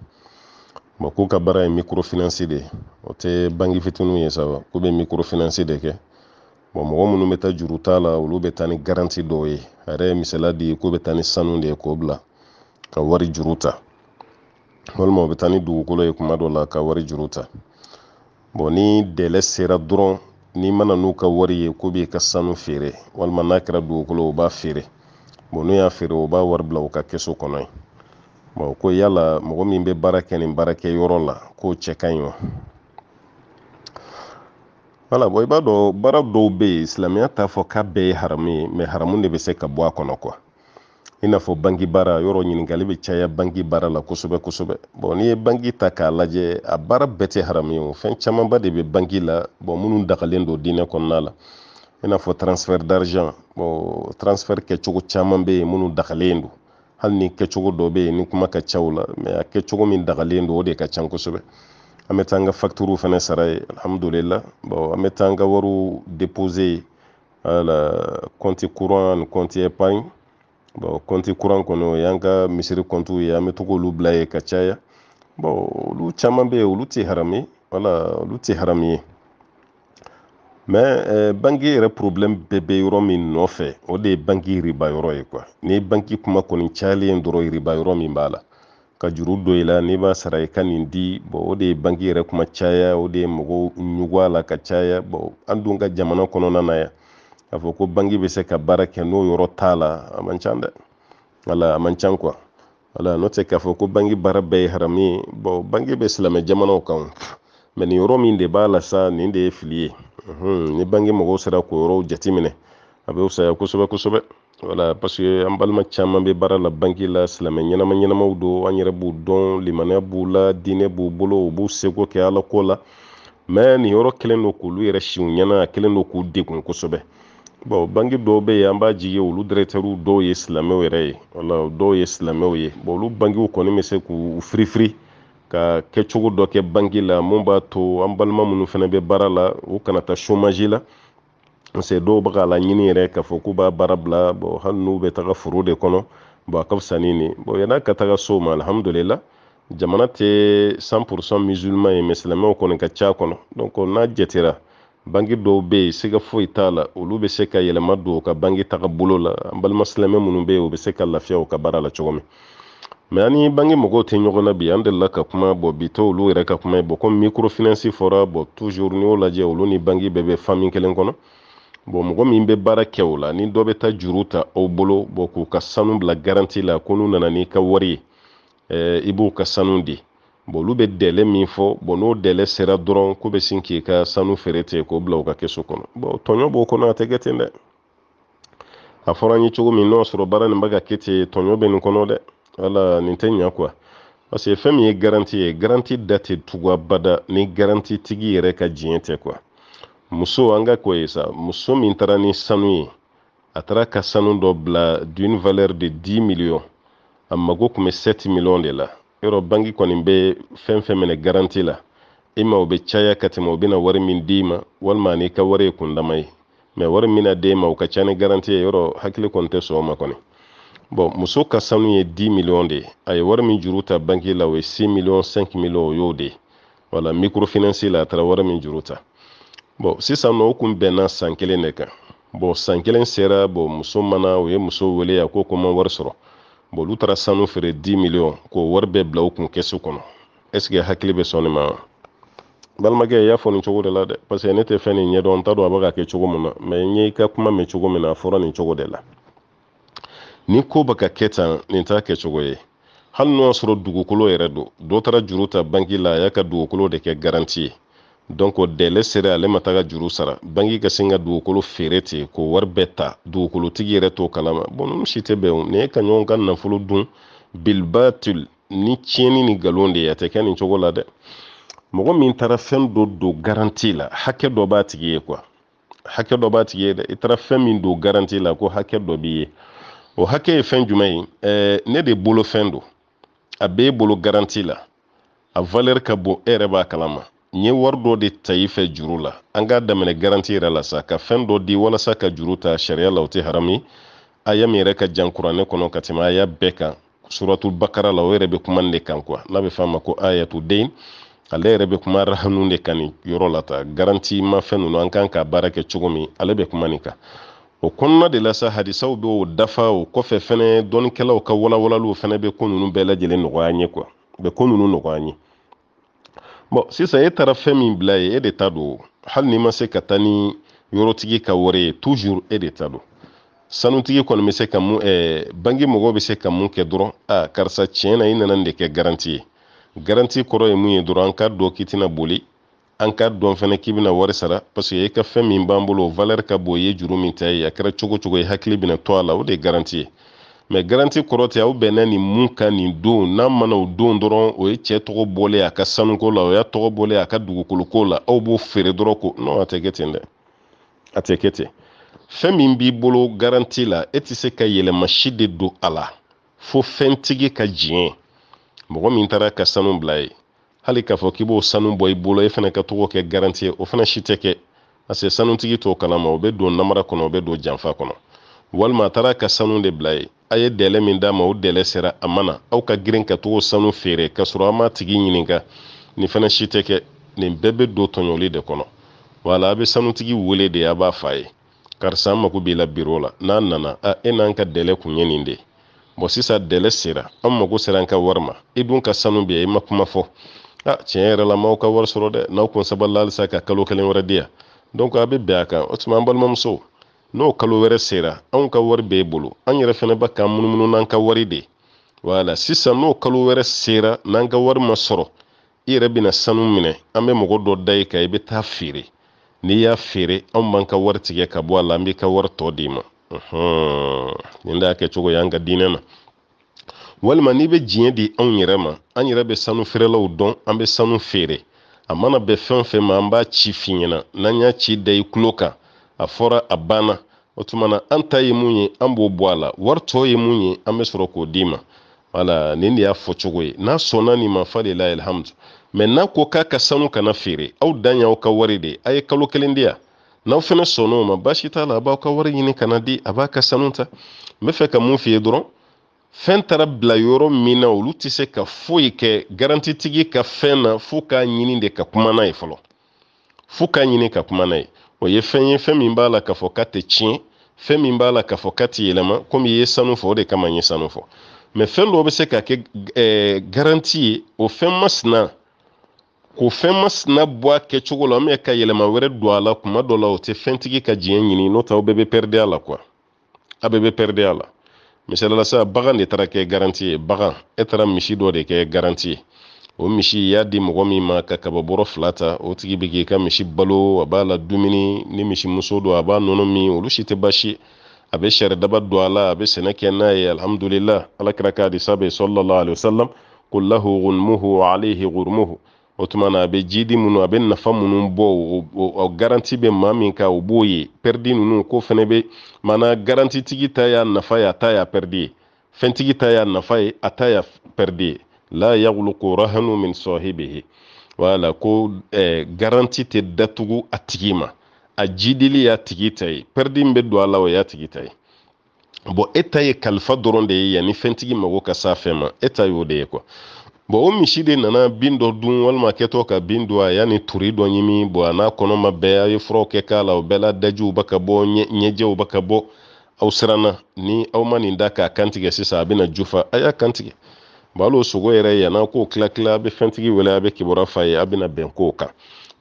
ma k'u ka baara ye microfinance de ye o tɛ bangi fitiniw ye saba k'u bɛ microfinance de kɛ bon mɔgɔ minnu bɛ taa juru t'a la olu bɛ taa ni garanti dɔw ye a yɛrɛ ye misaliya di k'u bɛ taa ni sanu de ye k'o bila ka wari juru ta walima u bɛ taa ni dugukolo ye kuma dɔ la ka wari juru ta bon ni dɛlɛ sera dɔrɔn n'i mana n'u ka wari ye k'u b'i ka sanu feere walima n'a kɛra dugukolo u b'a feere bon n'u y'a feere u b'a wari bila u ka kɛsu kɔnɔ yen bon ko yala mɔgɔ min bɛ baara kɛ nin baarakɛ yɔrɔ la k'o cɛ ka ɲi wa wala bɔn i b'a dɔn baara dɔw bɛ yen silamɛya t'a fɔ k'a bɛɛ ye haramu ye mɛ haramu de bɛ se ka bɔ a kɔnɔ kuwa i n'a fɔ bangi baara yɔrɔ ɲininkali bɛ caya bangi baara la kosɛbɛ kosɛbɛ bon n'i ye bangi ta k'a lajɛ a baara bɛɛ tɛ haramu ye o fɛn camanba de bɛ bangi la bon minnu dagalen don diinɛ kɔnɔna la i n'a fɔ transfɛri d'argent bon transfert kɛcogo caman bɛ yen minnu dagalen don hali ni kɛcogo dɔ bɛ yen ni kuma ka ca o la mɛ a kɛcogo min dagalen don o de ka ca kosɛbɛ an bɛ taa an ka fakitiriw fana sara ye alihamudulila bon an bɛ taa an ka wariw depose wala compte courant ani compte épargne bon compte courant kɔni o y'an ka misiri compte ye an bɛ to k'olu bila ye ka caya bon olu caman bɛ yen olu tɛ harami wala olu tɛ harami ye mɛ euh, banki yɛrɛ problème bɛɛ bɛ yɔrɔ min nɔfɛ o de ye bange yiriba yɔrɔ ye kuwa ni banki kuma kɔni cayalen dɔrɔ yiriba yɔrɔ min b'a la ka juru don i la n'i b'a sara i ka nin di bɔn o de ye banki yɛrɛ kuma caya o de ye mɔgɔw ɲugu a la ka caya bɔn an dun ka jamana kɔnɔna na yan k'a fɔ ko banki bɛ se ka baara kɛ n'o yɔrɔ t'a la a man ca dɛ wala a man ca kuwa wala n'o tɛ k'a fɔ ko banki baara bɛɛ ye harami ye bɔn banki bɛ silamɛ jamanaw kan mɛ nin yɔrɔ min de b'a la sa nin de ye fili ye ni bange mɔgɔw sera k'o yɔrɔw minɛ a bɛ fusaya kosɛbɛ kosɛbɛ wala paseke an balima caman bɛ baara la banki la silamɛ ɲɛnama ɲɛnamaw do an yɛrɛ b'u dɔn limaniya b'u la diinɛ b'u bolo u b'u seko kɛ ala ko la mɛ nin yɔrɔ kelen don k'olu yɛrɛ siw ɲɛna a kelen don k'u degun kosɛbɛ bon banki dɔw bɛ yen an b'a jigi olu dɛrɛtɛriw dɔw ye silamɛw yɛrɛ ye wala dɔw ye silamɛw ye olu bangew kɔni bɛ se k'u firifiri ka kɛcogo dɔ kɛ bangi la mun b'a to an balima minnu fana bɛ baara la u kana taa somaji la parce dɔw bɛ k'a laɲini yɛrɛ k'a fɔ k'u b'a baara bila bon hali n'u bɛ taga foro de kɔnɔ bon a ka fisa ni nin bon yann'a ka taga so ma alihamudulila jamana tɛ 100% musulman ye mais silamɛw kɔni ka ca kɔnɔ donc n'a jatera bangi dɔw bɛ yen siga foyi t'a la olu bɛ se ka yɛlɛma don u ka banki taga bolo la an balima silamɛ minnu bɛ yen u bɛ se ka lafiya u ka baara la cogo min mɛ ani ni bange mɔgɔw tɛ ɲɔgɔn na bi an delila ka kuma bɔ bi to olu yɛrɛ ka kuma ye bɔn komi microfinansi fɔra bɔn toujours n'i y'o lajɛ olu ni bange bɛɛ bɛ fami kelen kɔnɔ bɔn mɔgɔ min bɛ baara kɛ o la ni dɔ bɛ taa juru ta aw bolo bɔn k'u ka sanu bila garanti la ko n'u nana n'i ka wari ye eh, i b'u ka sanu di bɔn olu bɛ dɛlɛ min fɔ bɔn n'o dɛlɛ sera dɔrɔn ko bɛ sin k'i ka sanu feere ten k'o bila u ka kɛso kɔnɔ bɔn tɔɲɔ b'o kɔnɔ a tɛ kɛ ten dɛ a fɔra an ye cogo min n'o sɔrɔ baara nin bɛ ka kɛ ten tɔɲɔ bɛ nin kɔnɔ dɛ wala nin tɛ ɲa kuwa parce que fɛn min ye garanti ye garanti da tɛ tugu abada ni garanti tigi yɛrɛ ka diɲɛ tɛ kuwa muso an ka kɔ ye sa muso min taara ni sanu ye a taara ka sanu dɔ bila d'une valeur de dix millions a mago tun bɛ sept millions de la yɔrɔ banki kɔni bɛ fɛn fɛn minɛ garanti la i ma o bɛ caya ka tɛmɛ o bɛna wari min d'i ma walima an'i ka wari ye kundama ye mɛ wari min na d'e ma o ka ca ni garanti ye yɔrɔ hakili kɔni tɛ sɔn o ma kɔni bon muso ka sanu ye di miliyɔn de a ye wari min juru ta banki la o ye 6 miliyɔn 5 miliyɔn o y'o de wala mikrofinansi la a tara wari min juru ta bon sisan nɔ o kun bɛnna san kelen de kan bon san kelen sera bon muso mana u ye muso wele a ko ko ma wari sɔrɔ bon olu taara sanu feere 10 miliyɔn k'o wari bɛɛ bila u kun kɛsu kɔnɔ est hakili bɛ sɔn nin ma balimakɛ i y'a fɔ nin cogo de la dɛ parce que ne tɛ fɛn nin ɲɛdɔn n t'a dɔn a bɛ ka kɛ cogo min na mɛ n ye i ka kuma mɛn cogo min na a fɔra nin cogo de la ni ko bɛ ka kɛ tan nin t'a kɛcogo ye hali n'o y'a sɔrɔ dugukolo yɛrɛ don dɔ taara juru ta banki la a y'a ka dugukolo de kɛ garanti ye donc dɛlɛ sera ale ma taga juru sara banki ka sin ka dugukolo feere ten k'o wari bɛɛ ta dugukolotigi yɛrɛ t'o kalama bon ninnu si tɛ bɛn nin ye ka ɲɔgɔn ka nafolo dun bilbatil ni tiɲɛni ni nkalon de ye a tɛ kɛ nin cogo la dɛ mɔgɔ min taara fɛn dɔ don garanti la hakɛ dɔ b'a tigi ye kuwa hakɛ dɔ b'a tigi ye dɛ i taara fɛn min don garanti la ko hakɛ dɔ b'i ye o hakɛ ye fɛn jumɛn ye eh, ne de bolo fɛn do a b'e bolo garanti la a valɛri ka bon e yɛrɛ b'a kalama n ye wari dɔ de ta i fɛ juru la an k'a daminɛ garanti yɛrɛ la sa ka fɛn dɔ di walasa ka juru ta sariya la o tɛ harami aya min yɛrɛ ka jan kuranɛ kɔnɔ ka tɛmɛ aya bɛɛ kan suratul bakara la o yɛrɛ bɛ kuma de kan kuwa n'a bɛ f'a ma ko ayatu den ale yɛrɛ bɛ kuma rahanu de kan nin yɔrɔ la ta garanti ma fɛn ninnu an kan ka baara kɛ cogo min ale bɛ kuma nin kan o kɔnɔna de lasa hadisaw be o dafa o kɔfɛ fɛnɛ dɔnnikɛlaw ka walawalaliw fɛnɛ bɛ ko ninnu bɛɛ lajɛlen nɔgɔya an kuwa bɛ ko ninnu nɔgɔya an bɔn sisan e taara fɛn min bila ye e de ta don hali n'i ma se ka taa ni yɔrɔtigi ka wari ye tuzur e de ta don sanutigi kɔni bɛ se ka mun ɛɛ bangi mɔgɔw be se ka mun kɛ dɔrɔn a karisa tiɲɛ na i nana nin de kɛ garanti ye garanti kɔrɔ ye mun ye dɔrɔn an ka dɔn k'i boli an k'a dɔn fɛnɛ k'i bɛna wari sara paseke i ka fɛn min b'an bolo o ka bo ye juru min ta ye a kɛra cogo cogo i hakili bena to a la o de garanti ye mɛ garanti kɔrɔ tɛ aw bɛnna nin mun ka nin don n'a mana o don dɔrɔn o ye cɛ tɔgɔ bɔlen a ka sanuko la o y'a tɔgɔ bɔlen a ka dugukoloko la aw b'o feere dɔrɔn ko non a tɛ kɛ ten dɛ a tɛ kɛ ten fɛn min b'i bolo garanti la e tɛ se ka yɛlɛma de don a la fo fɛntigi ka diɲɛ mɔgɔ min taara ka sanu bila ye hali k'a fɔ k'i b'o sanu bɔ i bolo e fana ka togo kɛ garanti ye o fana si tɛ kɛ parce sanutigi t'o kalama o bɛ don namara kɔnɔ o bɛ don janfa kɔnɔ walima a taara ka sanu de bila ye a ye dɛlɛ min d'a ma o dɛlɛ sera a mana aw ka girin ka togo sanu feere k'a sɔrɔ an m'a tigi ɲininka nin fana si tɛ kɛ nin bɛɛ bɛ don tɔɲɔli de kɔnɔ wala a bɛ sanutigi wele de a b'a f'a ye karisa an mago b'i la biro la n'a nana a e n'an ka dɛlɛ kun ye nin de ye bɔn sisan dɛlɛ sera an mago sera an ka wari ma i dun ka sanu bɛ yan i ma kuma fɔ ah tiɲɛ yɛrɛ la m'aw ka wari sɔrɔ dɛ n'aw kun sabalila halisa ka kalo kelen wɛrɛ di yan donc a bɛ bɛn a kan o tuma an balimamuso n'o kalo wɛrɛ sera anw ka wari b'e bolo an yɛrɛ fana bɛ k'an munumunu n'an ka wari de wala sisan n'o kalo wɛrɛ sera n'an ka wari ma sɔrɔ i yɛrɛ bɛna sanu minɛ an bɛ mɔgɔ dɔ da i kan i bɛ taa feere n'i y'a feere anw b'an ka wari tigɛ ka bɔ a la an b'i ka wari tɔ d'i ma nin de y'a kɛcogo ye an ka diinɛ na walima n'i be diɲɛ di anw yɛrɛ ma an yɛrɛ bɛ sanu feerelaw dɔn an be sanu feere a mana bɛn fɛn fɛn ma an b'a ci f'i ɲɛna n'an y'a ci da i tulo kan a fɔra a banna o tuma an ta ye mun ye an b'o bɔ a la wari tɔ ye mun ye an bɛ sɔrɔ k'o d'i ma wala nin de y'a fɔcogo ye n'a sɔnna nin ma fa de la mɛ n'a ko k'a ka sanu kana feere aw dan y'aw ka wari de a ye kalo kelen di yan n'aw fɛnɛ sɔnn'o ma baasi t'a la a b'aw ka wari ɲini kana di a b'a ka sanu ta n bɛ fɛ ka mun f'i dɔrɔn fɛn taara bila yɔrɔ min na olu tɛ se ka foyi kɛ garantitigi ka fɛn na fo k'a ɲini de ka kuma n'a ye fɔlɔ fo k'a ɲini ka kuma n'a ye o ye fɛn ye fɛn min b'a la k'a fɔ k'a tɛ tiɲɛ fɛn min b'a la k'a fɔ k'a tɛ yɛlɛma komi i ye sanu fɔ o de kama n ye sanu fɔ mɛ fɛn dɔw bɛ se ka kɛ eh, garanti ye o fɛn masina k'o fɛn masina bɔ a kɛcogo la mɛ ka yɛlɛma wɛrɛ don a la kuma dɔ la o tɛ fɛntigi ka diɲɛ ɲini n'o tɛ aw bɛɛ bɛ pɛridi a la kuwa aw bɛɛ bɛ pɛridi a la misaliyala sa bagan de tara kɛ garanti ye bagan e taara misi dɔ de kɛ garanti ye o misi y'a di mɔgɔ min ma ka kababɔrɔ fila ta o tigi bɛ k'i ka misi balo a b'a la dumuni ni misi muso don a b'a nɔnɔ min olu si tɛ baasi a bɛ sariadaba don a la a bɛ sɛnɛ kɛ n'a ye alihamudulila ala k'a di sabe sɔlɔlɔ alayhi wa salam ko lahu gunmuhu alayhi o tuma na a bɛ jidi minnu a bɛ nafa minnu bɔ o garanti bɛ maa min kan o b'o ye pɛridi ninnu ko fana bɛ maana garantitigi ta y'a nafa ye a ta y'a pɛridi ye fɛntigi ta y'a nafa ye a ta y'a pɛridi ye la yagulu rahanu min sɔhibihi wala ko eh, garanti tɛ datugu a tigi ma a jidili y'a tigi ta ye pɛridi min bɛ don a la o y'a tigi ta ye bɔn e ta ye kalifa dɔrɔn de ye yanni fɛntigi mago ka s'a fɛn ma e ta y'o de ye kuwa bɔn o misi de nana bin dɔ dun walima kɛtɔ ka bin don a y'a turi dɔ ɲimi bɔn a n'a kɔnɔ ma bɛɛ a ye furaw kɛ k'a la o bɛɛ la dajiw ba ka bɔ ɲɛjɛw ba ka bɔ aw siranna ni aw ma nin da k'a kantigɛ sisan a bɛna jufa a y'a kantigɛ bɔn sogo yɛrɛ yann'a k'o tila tila a bɛ fɛntigi wele a bɛ kibaruya f'a ye a bɛna bɛn k'o kan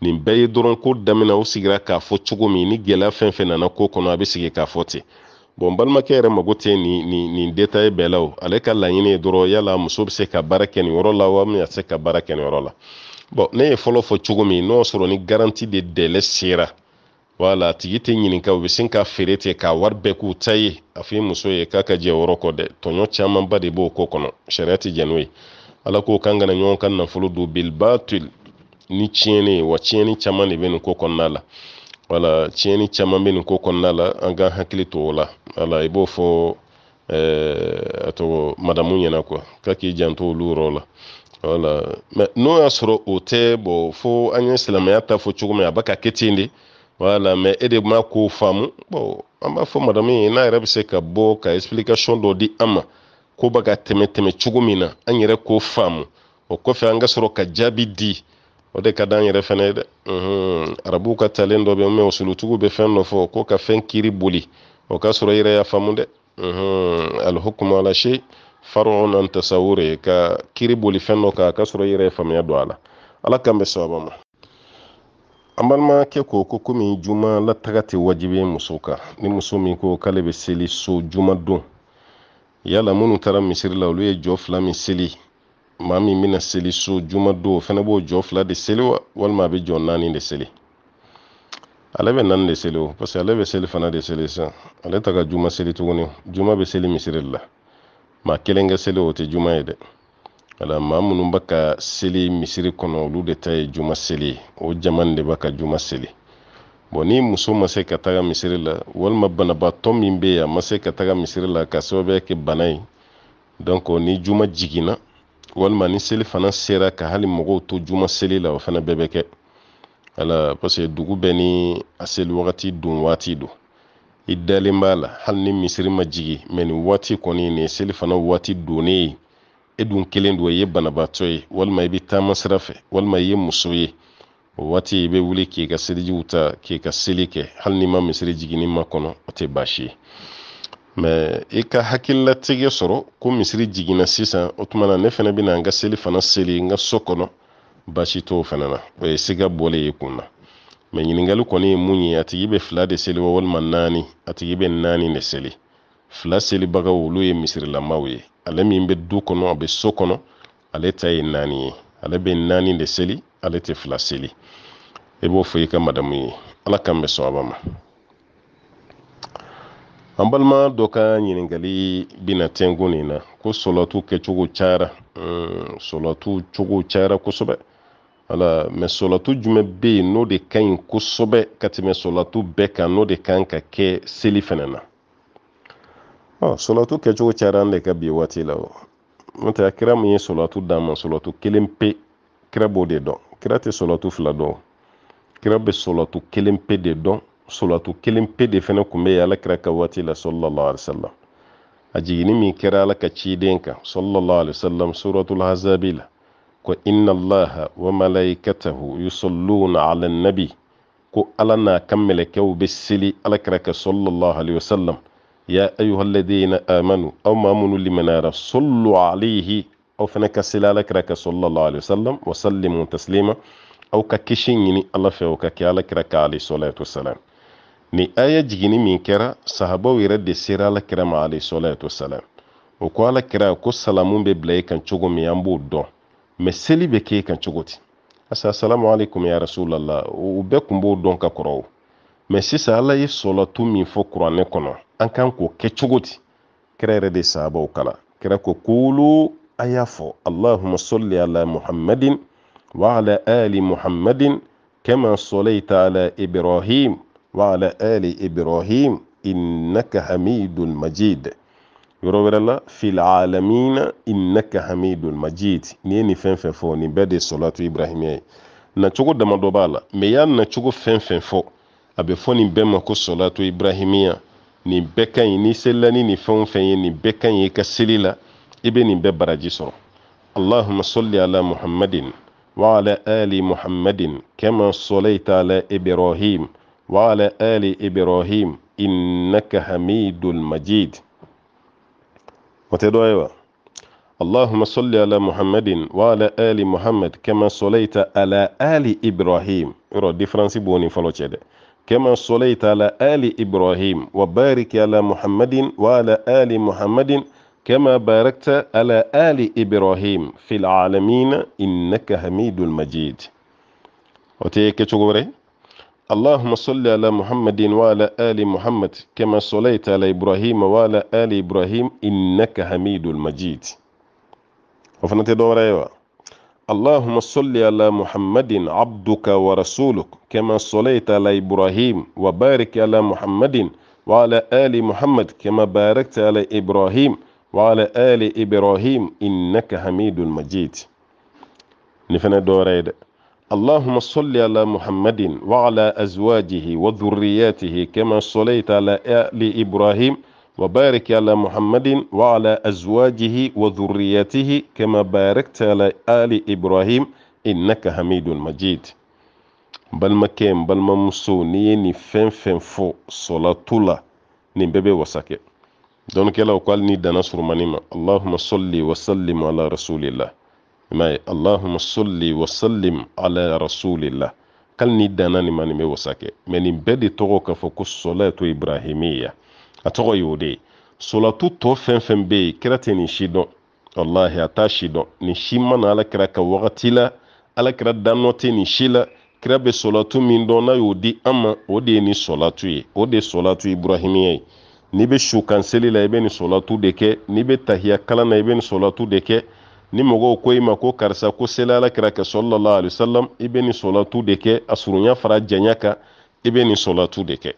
nin bɛɛ ye dɔrɔn ko daminɛ u sigira k'a fɔ cogo min ni gɛlɛya fɛn fɛn nana ko kɔnɔ a bɛ sigi k'a fɔ ten bon balimakɛ yɛrɛ mago tɛ nin nin nin detaye bɛɛ la o ale ka laɲini ye dɔrɔn yala muso bɛ se ka baara kɛ nin yɔrɔ la wa min se ka baara kɛ nin yɔrɔ la bon ne ye fɔlɔ fɔ cogo min n'o sɔrɔ ni garanti de dɛlɛ sera wala a tigi tɛ ɲininka u bɛ sin ka feere ten k'a wari bɛɛ k'u ta ye a fɔ i muso ye k'a ka jɛ yɔrɔ kɔ dɛ tɔɲɔ camanba de b'o ko kɔnɔ sariya tɛ jɛn n'o ye ala k'o kan kana ɲɔgɔn ka nafolo don bilibaatuli ni tiɲɛni ye wa tiɲɛni caman de bɛ nin ko kɔnɔna la wala tiɲɛni caman bɛ nin ko kɔnɔna la an k'an hakili to o la wala eh, i b'o fɔ ɛɛ a tɔgɔ madamu ɲɛna kuwa ka k'i janto olu yɔrɔ la wala mɛ n'o y'a sɔrɔ o tɛ bɔn fo an ye silamɛya ta fɔ cogo min a bɛ ka kɛ ten de wala mɛ e de ma ko faamu bɔn an b'a fɔ madamu ye n'a yɛrɛ bɛ se ka bɔ ka explication dɔ di an ma ko bɛ ka tɛmɛ tɛmɛ cogo min na an yɛrɛ k'o faamu o kɔfɛ an ka sɔrɔ ka jaabi di o de ka d'an yɛrɛ fɛnɛ ye dɛ mhm. arabuw ka talen dɔ bɛ mɛ usulutigiw bɛ fɛn dɔ ko ka fɛn kiri boli o ka sɔrɔ yɛrɛ y'a faamu dɛ mhm. alhukumu ala shey farun an tasawure ka kiri boli fɛn dɔ kan a ka sɔrɔ i yɛrɛ ye faamuya don a la ala kan bɛ sababa ma an balimakɛ ko ko komi juma lataga tɛ wajibi ye muso kan ni muso min ko k'ale bɛ seli so juma don yala minnu taara misiri la olu ye jɔ fila min seli maa min bena seli so juma don o fana b'o jɔ fila de seli wa walima a bɛ jɔ naani de seli ale bɛ naani de seli o parce ale bɛ seli fana de seli sisan ale ta ka juma seli tuguni juma bɛ seli misiri la maa kelen ka seli o tɛ juma ye dɛ wala maa minnu bɛ ka seli misiri kɔnɔ olu de ta ye juma seli ye o jama de b'a ka juma seli bon ni muso ma se ka taga misiri la walima banabaatɔ min bɛ yen a ma se ka taga misiri la ka sababuya kɛ bana ye donc ni juma jiginna walima ni seli fana sera ka hali mɔgɔw to juma seli la o fana bɛɛ bɛ kɛ ala parce que dugu bɛɛ ni a seli wagati don waati don i dalen b'a la hali ni misiri ma jigi mɛ ni waati kɔni nin seli fana waati donnen ye e dun kelen don i ye banabaatɔ ye walima i bɛ taama sira fɛ walima i ye muso ye o waati i bɛ wuli k'i ka selijiw ta k'i ka seli kɛ hali n'i ma misiri jiginni ma kɔnɔ o tɛ baasi ye mais i ka hakililatigɛ sɔrɔ ko misiri jiginna sisan o tumana ne fɛnɛ bena n ka seli fana seli n ka so kɔnɔ basi to fɛnɛ na o ye siga bɔle ye kun na mais ɲiningali kɔni ye mun ye a tigi be fila de seli wa walima naani a tigi be naani de seli fila selibagaw olu ye misirilamaw ye ale min be du kɔnɔ a be so kɔnɔ ale ta ye naani ye ale be naani de seli ale tɛ fila seli i b'o fɔ i ka madamu ye ala kan bɛ sababa ma an balima dɔ ka ɲiningali bina tengu nin na ko solatu kɛcogo cayara mm, solatu cogo cayara kosɛbɛ ala mɛ solatu jumɛn be yen n'o de ka ɲi kosɛbɛ ka tɛmɛ solatu bɛɛ kan n'o de kan ka kɛ seli fɛnɛ na oh, kɛcogo cayara an de ka bi waati la o n'o tɛ kira min ye solatu d'an ma solatu kelen pe kira b'o de dɔn kira tɛ solatu fila dɔn kira be solatu kelen pe de dɔn suratu kelen pe de fɛnɛ kun be alakira ka waati la sallallahu alaihi wasallam a jiginni min kɛra ala ka ciden kan sallallahu alaihi wasallam suratul hazabi la ko inna allaha wa malaikatahu yusalluna ala nabi ko ala n'a ka mɛlɛkɛw be seli alakira ka sallallahu alaihi wasallam ya ayuhaladina amanu aw ma minnu limanara sallu alaihi aw fɛnɛ ka seli alakira ka sallallahu alaihi wasallam wa sallimu taslima aw ka kisi ɲini ala fɛ o ka kɛ alakira ka alaihi salatu wasalam ni aya jigini min kɛra sahabaw yɛrɛ de sera alakira ma alayhisalatu wasalam o ko alakira ko salamu bɛ bila i kan cogo min an b'o dɔn mɛ seli bɛ k'e kan cogo di asa salamu alaikum ya rasulallah o bɛɛ kun b'o dɔn ka kɔrɔ o mɛ sisan ala ye sɔlatu min fɔ kuranɛ kɔnɔ an kan k'o kɛ cogo di kira yɛrɛ de sahabaw kala kira ko kulu a y'a fɔ allahuma sɔli ala muhammadin wa ala ali muhammadin kama sɔlaita ala ibrahim وعلى آل إبراهيم إنك حميد مجيد yɔrɔ wɛrɛ la filalamina innaka hamidul majid ni ye nin fɛn fɛn fɔ nin bɛɛ de ye sɔlatu ibrahimiya ye nacogo damadɔ b'a la mɛ y'a nacogo fɛn fɛn fɔ a bɛ fɔ nin bɛɛ ma ko sɔlatu ibrahimiya nin bɛɛ ka ɲi n'i selila ni nin fɛn o fɛn ye nin bɛɛ ka ɲi i ka seli la i bɛ nin bɛɛ baraji sɔrɔ allahumma salli ala muhammadin wa ala ali muhammadin kama sɔlaita ala ibrahim وعلى آل إبراهيم إنك حميد مجيد وتدعي أيوة. اللهم صل على محمد وعلى آل محمد كما صليت على آل إبراهيم يرى الدفرانسي بوني فلو كما صليت على آل إبراهيم وبارك على محمد وعلى آل محمد كما باركت على آل إبراهيم في العالمين إنك حميد مجيد وتيكي تشغوري اللهم صل على محمد وعلى آل محمد كما صليت على إبراهيم وعلى آل إبراهيم إنك حميد المجيد وفنت دورة أيوة اللهم صل على محمد عبدك ورسولك كما صليت على إبراهيم وبارك على محمد وعلى آل محمد كما باركت على إبراهيم وعلى آل إبراهيم إنك حميد المجيد نفنا دورة أيوة اللهم صل على محمد وعلى أزواجه وذرياته كما صليت على آل إبراهيم وبارك على محمد وعلى أزواجه وذرياته كما باركت على آل إبراهيم إنك حميد مجيد balimakɛ n balimamuso n'i ye nin fɛn fɛn fɔ sɔlatu la nin bɛɛ bɛ wasa kɛ dɔnnikɛlaw ko hali ni danna surumani ma allahuma sɔli wasalim ala rasulillah imaye allahumma salli wa sallim ala rasulillah kal ni dana ni mani me bɛ me ni mɛ nin bɛɛ k'a fo ko sɔlatu ibrahimiya a tɔgɔ y'o de ye sɔlatu tɔ fɛn fɛn bɛ yen kira tɛ nin si dɔn walahi a t'a si na ala kira ka wagati la ala kira dannɔ tɛ nin si la kira bɛ sɔlatu min dɔn n'a y'o di an ma o ye ode sɔlatu ibrahimiya n'i be shukan selila la i bɛ de kɛ n'i be tahiya kala na i bɛ nin de kɛ ni mɔgɔw ko i ma ko karisa ko sela alakira kɛ sɔlɔlɔ alisalam i bɛ nin sɔlatu de kɛ a surunya fara janya kan i bɛ nin sɔlatu de kɛ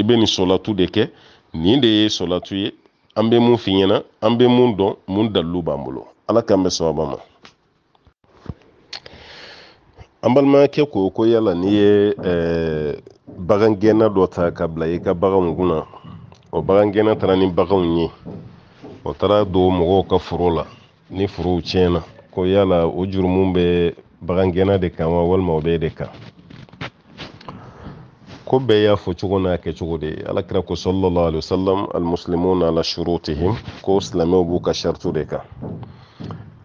i bɛ nin sɔlatu de kɛ nin de ye sɔlatu ye an bɛ mun f'i ɲɛna an bɛ mun dɔn mun dalilu b'an bolo ala k'an bɛ sababa ma an balimakɛ ko ko yala n'i ye eh, bagan dɔ ta ka bila i ka baganw kunna o bagan gɛnna taara ni baganw ye o taara don mɔgɔw ka foro la ni furuw tiɲɛna ko yala o jurumu bɛ bagangɛnna de kan wa walima o b'e de kan ko bɛɛ y'a fɔ cogo n'a kɛcogo de ye alakira ko sɔlɔlɔ ali salam alimuslimuna ala shurutihim ko silamɛw b'u ka sharitu de kan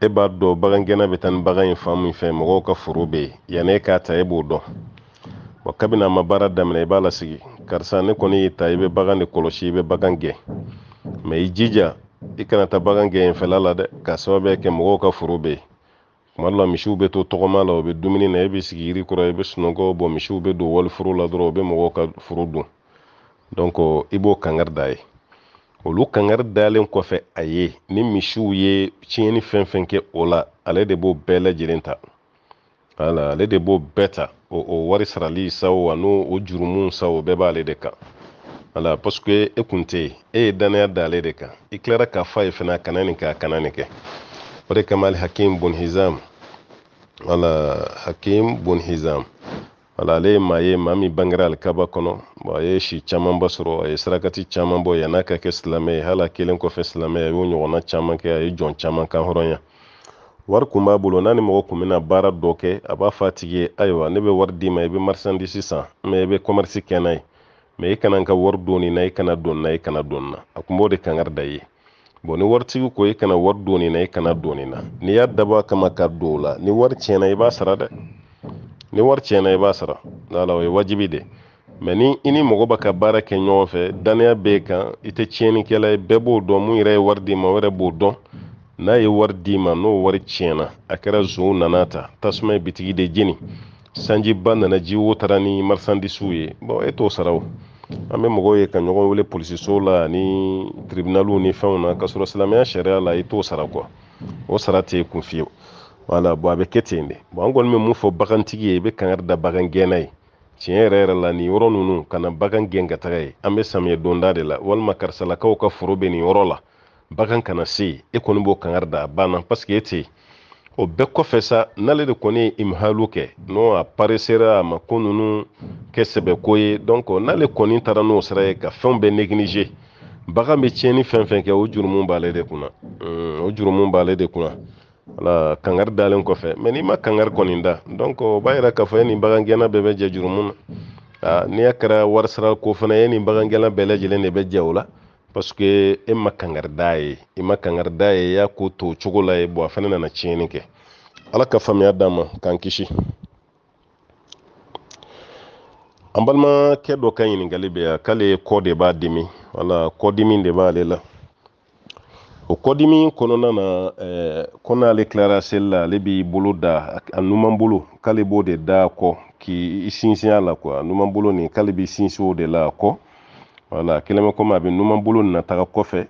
e b'a dɔn bagangɛnna bɛ taa ni bagan ye fan min fɛ mɔgɔw ka foro bɛ yen yanni e k'a ta e b'o dɔn wa kabini a ma baara daminɛ i b'a lasigi karisa ne kɔni y'i ta i bɛ bagan de kɔlɔsi i bɛ bagan gɛn mɛ i jija i kana ta bagan gɛɲɛfɛla la dɛ ka sababuya kɛ mɔgɔw ka foro be ye kuma dɔ la misiw be to tɔgɔma la o be dumuni na i be sigi yiri kura i be sunɔgɔ bɔn misiw be don wali foro la dɔrɔ o be mɔgɔw ka foro dun donk i b'o kangari da ye olu kangari dalen kɔfɛ a ye ni misiw ye tiɲɛni fɛn fɛn kɛ o la ale de b'o bɛɛ lajɛlen ta wala ale de b'o bɛɛ ta o wari sarali sa o an'o jurumu sa o bɛɛ b'ale de kan wala paske e kun tɛ yen e ye dannaya da ale de kan i tilara k'a fɔ e a ye fana a kana nin kɛ a kana nin kɛ o de kama ali hakim wala hakim bun wala ale ye maa ye maa min bangera alikaba kɔnɔ a ye si camanba sɔrɔ a ye sarakati caman bɔ yan'a ka kɛ silamɛ ye hali a kelen kɔfɛ silamɛ a y'o ɲɔgɔnna caman kɛ a ye jɔn caman kan hɔrɔnya wari kun b'a bolo n'a ni mɔgɔ kun bɛna baara dɔ kɛ a b'a fɔ a tigi ye ayiwa ne bɛ wari d'i ma i bɛ marisandisi san mɛ i bɛ kɔmɛrisi kɛ n'a ye mɛ i kana ka wari doni na i kana don na i kana don na a kun b'o de da ye bon ni waritigi ko kana wari doni na kana doni na n'i y'a dabɔ kama ka don ni wari tiɲɛna i b'a sara dɛ ni wari tiɲɛna i b'a sara wala o ye wajibi de mɛ ni i ni mɔgɔ bɛ ka baara kɛ ɲɔgɔn fɛ danniya b'e kan i tɛ tiɲɛnikɛla ye bɛɛ b'o dɔn mun yɛrɛ ye wari d'i ma o b'o dɔn n'a ye wari d'i ma n'o wari tiɲɛna a kɛra zon nana ta tasuma ye bitigi de jeni sanji sanjiba nana ji wo ni marisandisiw ye bɔn e t'o sara o an bɛ mɔgɔw ye ka ɲɔgɔn wele polisiso la ni tiribinaliw ni fɛnw na kasɔrɔ silamɛya sariya la i t'o sara kuwa o sara tɛ kun fiyewu wala bɔn a bɛ kɛ ten de bɔn an kɔni bɛ mun fɔ bagantigi ye i bɛ kangari da bagan gɛnna ye tiɲɛ yɛrɛ yɛrɛ la nin yɔrɔ ninnu kana bagan gɛn ka taga ye an bɛ samiyɛ donda de la walima karisalakaw ka foro bɛ nin yɔrɔ la bagan kana se e kɔni b'o kangari da a banna paseke e tɛ yen o bɛɛ kɔfɛ sa n'ale de kɔni ye imhalu kɛ n'o a paresera a ma ko ninnu kɛ sɛbɛko ye donc n'ale kɔni taara n'o sira ye ka fɛnw bɛɛ néglige bagan bɛ tiɲɛni fɛn fɛn kɛ o jurumu b'ale de kunna hmm, o jurumu b'ale de kunna wala kangari dalen kɔfɛ mɛ n'i ma kangari kɔni da donc o b'a yira k'a fɔ e ni bagangɛnna bɛɛ bɛ jɛ jurumu na n'i y'a kɛra warisara ko fana ye ni bagangɛnna bɛɛ lajɛlen de bɛ jɛ o la paske e ma kangarida ye i e ma kangarida ye i y'a ko to cogo la ye bɔn a fana nana tiɲɛni kɛ ala ka faamuya d'a ma k'an kisi an balimakɛ dɔ ka ɲiningali bɛ yan k'ale kɔ de b'a dimi wala kɔdimi de b'ale la o kɔdimi kɔnɔna na eh, ko n'ale tilara seli la ale b'i bolo da a numan bolo k'ale b'o de da a kɔ k'i sinsin a la kuwa numan bolo nin k'ale b'i sinsin o de la a kɔ wala kelen komi a be numabolo bolo na kɔfɛ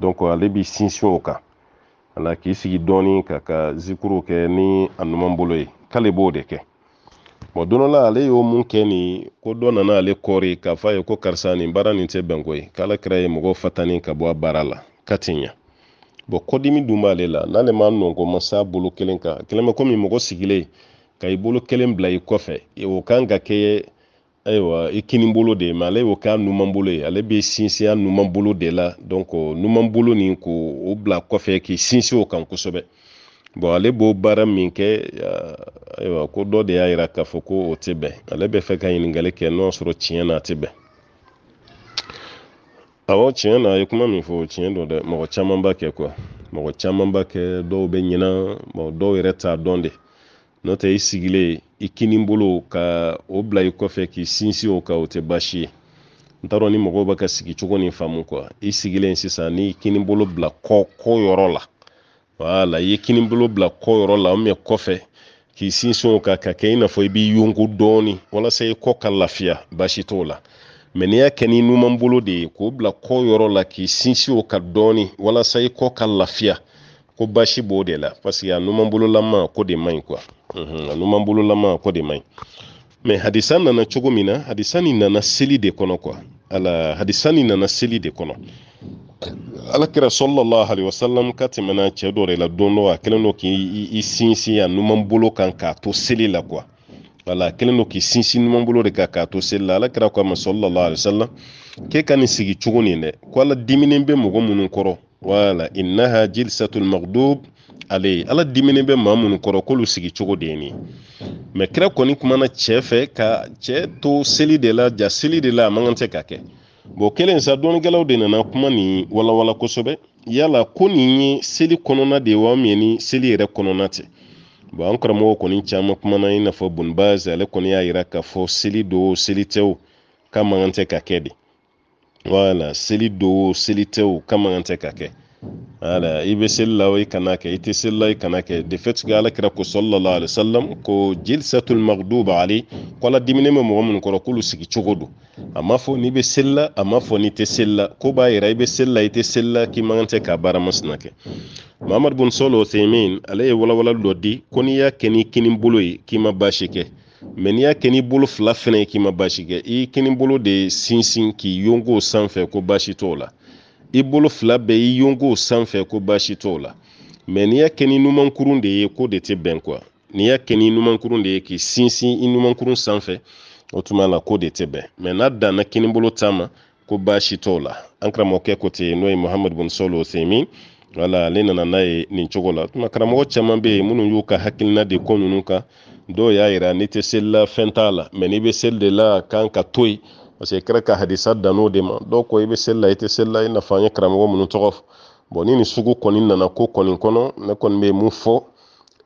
donc ale be sinsin o kan wala k'i sigi dɔɔni ka ka zikuruw kɛ ni a numan ye k'ale b'o de kɛ bon don ale y'o mun kɛ nin ko dɔ nana ale kɔɔri k'a fɔ a ye ko karisa nin baara nin tɛ bɛnko ye k'ala kɛra ye mɔgɔw fatani ka bɔ a baara la ka ti ɲa bɔn kɔdimi dun b'ale la n'ale ma nɔnko ma bolo kelen kan kelen komi mɔgɔ sigilen ka i bolo kelen bila i kɔfɛ e, o kan ka kɛ ayiwa i kini bolo de ma ale y'o k'a numan bolo ye ale bɛ sinsin a numan bolo de la donc numan bolo nin ko o bila kɔfɛ k'i sinsin o kan kosɛbɛ bon ale b'o baara min kɛ ayiwa ko dɔ de y'a yira k'a fɔ ko o tɛ bɛn ale bɛ fɛ ka ɲininkali kɛ n'o y'a sɔrɔ tiɲɛ na a tɛ bɛn awɔ tiɲɛ na a ye kuma min fɔ tiɲɛ don dɛ mɔgɔ caman b'a kɛ kuwa mɔgɔ caman b'a kɛ dɔw bɛ ɲina dɔw yɛrɛ t'a dɔn de n'o tɛ i sigilen i kini ka o bila i kɔfɛ k'i sinsin o kan o tɛ baasi ye n t'a dɔn ni mɔgɔw bɛ ka sigi cogo ni faamu kuwa i sigilen sisan n'i kini bolo bila kɔ kɔ yɔrɔ la wala i ye kini bolo bila kɔ yɔrɔ la mɛ kɔfɛ k'i sinsin o kan ka kɛ i n'a fɔ i b'i yonko dɔɔni walasa i kɔ ka lafiya baasi t'o la mɛ n'i y'a kɛ ni numan de ye k'o bila kɔ yɔrɔ la k'i sinsin o kan dɔɔni walasa i kɔ ka lafiya ko basi b'o de la paseke a numanbololama ko de man ɲi a numanbololama ko de man ɲi hadisa nana cogo min na hadisa nin nana seli de kɔnɔ kuwa ala hadisa nin nana seli de kɔnɔ alakira sɔlɔlahu alayhi wa ka tɛmɛna cɛ dɔ de la don dɔ a kɛlen do k'i sinsin a numanbolo kan k'a to seli la kuwa wala kelen do k'i sinsin numanbolo de kan k'a to seli la alakira ko a ma sɔlɔlahu alayhi wa k'e ka nin sigi cogo nin dɛ ko ala diminen bɛ mɔgɔ minnu kɔrɔ wala innaha jilsatul maghdub ale ala dimini bɛ maa minnu kɔrɔ k'olu sigi cogo de ye kira kɔni kumana cɛ fɛ ka cɛ to seli de la ja seli de la a man ka kɛ bon kelen sa dɔnnikɛlaw de nana kuma nin walawala kosɛbɛ yala ko nin ye seli kɔnɔna de wa min ni seli yɛrɛ kɔnɔna tɛ bon an karamɔgɔ kɔni caman kumana i n'a fɔ bonbaz ale kɔni y'a yira k'a fɔ seli do seli tɛ k'a man ka kɛ de wala seli do seli tɛ kama kan tɛ ka i bɛ seli la i kana kɛ i tɛ seli la i kana kɛ de fait que ala kira ko sallallahu alaihi wasallam ko jelisatul maghduba ali kɔla dimine bɛ mɔgɔ minnu kɔrɔ k'olu sigi cogo do a ma n'i bɛ seli la a ma n'i tɛ seli la ko b'a yira i bɛ seli la i tɛ seli la k'i man k'a baara masina kɛ mamadu bin sɔlɔ o ale ye walawalali dɔ di ko n'i y'a kɛ n'i kini k'i ma baasi mɛ n'i y'a kɛ ni bolo fila fɛnɛ ye k'i ma baasi kɛ i kini bolo de sinsin k'i yonko sanfɛ ko baasi t'o la i bolo fila bɛɛ i yonko sanfɛ ko baasi t'o la mɛ n'i y'a kɛ ni numankurun de ye ko de tɛ bɛn kuwa n'i y'a kɛ ni numankurun de ye k'i sinsin i numankurun sanfɛ o tuma la ko de tɛ bɛn mɛ n'a danna bolo ta ma ko baasi t'o la an karamɔgɔkɛ ko ten n'o ye mohamad bun solo osemin wala ale nana n'a ye nin cogo la tuma karamɔgɔ caman be yen minnu y'u ka hakilina di ko ninnu kan dɔw y'a yira n'i tɛ seli fɛn t'a la mɛ n'i bɛ seli de la kan ka to yen parce kɛra ka hadisa dan'o de ma dɔw ko i bɛ seli i tɛ seli i n'a ye karamɔgɔ minnu tɔgɔ fɔ bon ni sugu kɔni nana ko kɔni kɔnɔ ne kɔni bɛ mun fɔ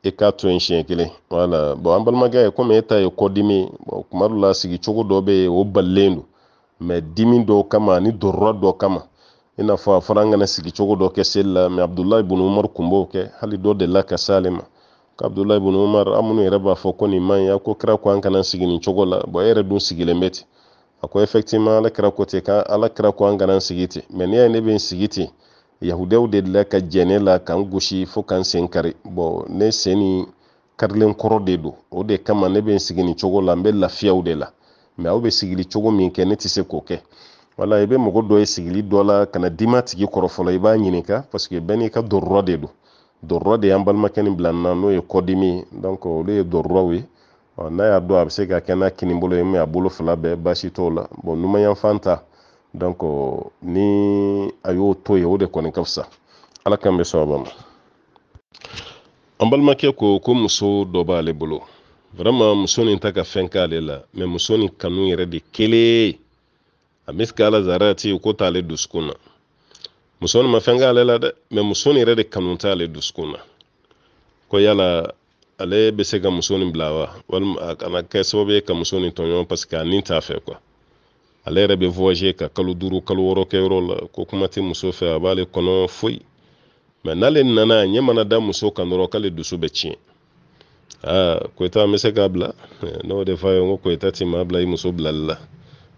i k'a to yen siɲɛ kelen wala bon an balimakɛ ye komi e ta ye kɔdimi ye bon tuma la sigicogo dɔ bɛ yen o balilen don mɛ dimi dɔw kama ani dɔrɔra dɔ kama i n'a fɔ a fɔra an kana sigi cogo dɔ kɛ seli la mɛ abdulahi bun umar kun b'o kɛ hali dɔ delila ka se ale ma ko abdulahi bun umar an minnu yɛrɛ b'a fɔ ko nin man ɲi a ko kira ko an kana sigi nin cogo la bɔn e yɛrɛ dun sigilen bɛ ten a ko effectivement ala kira ko ten ka ala kira ko an kana sigi ten mɛ n'i y'a ye ne bɛ n sigi ten yahudaw de la ka jɛ ne la k'an gosi fo k'an sen kari bɔn ne sen ni karilen kɔrɔ de don o de kama ne bɛ n sigi nin cogo la n bɛ lafiyaw de la mɛ aw bɛ sigili cogo min kɛ ne tɛ se k'o kɛ wala i bɛ mɔgɔ dɔ ye sigili dɔ la ka dima tigi kɔrɔ fɔlɔ i b'a ɲininka paseke bɛɛ n'i ka dɔrɔrɔ de don dɔrɔrɔ de y'an balimakɛ nin bila na n'o ye kɔdimi ye donc olu ye dɔrɔrɔw ye n'a y'a dɔn a bɛ se ka kɛ n'a kini bolo ye min a bolo fila bɛɛ baasi t'o la bon numanyanfan ta donc ni a y'o to yen o de kɔni ka fisa ala k'an bɛ sababa ma an balimakɛ ko ko muso dɔ b'ale bolo vraiment muso nin ta ka fɛn k'ale la mais muso nin kanu yɛrɛ de kelen a misikala zara ti ko t'ale dusukun na muso nin ma fɛn k'ale la dɛ mɛ muso nin yɛrɛ de kanu t'ale dusukun na ko yala ale bɛ se ka muso nin bila wa walima a kana kɛ sababu ye ka muso nin tɔɲɔgɔn paseke a nin t'a fɛ kuwa ale yɛrɛ bɛ voyager ka kalo duuru kalo wɔɔrɔ kɛ yɔrɔ la ko kuma tɛ muso fɛ a b'ale kɔnɔ foyi mɛ n'ale nana a ɲɛ mana da muso kan dɔrɔn k'ale dusu bɛ tiɲɛ aa ah, koyita n bɛ se k'a bila eh, n'o de f'a ye n ko koyita ti maa bila i muso bilali la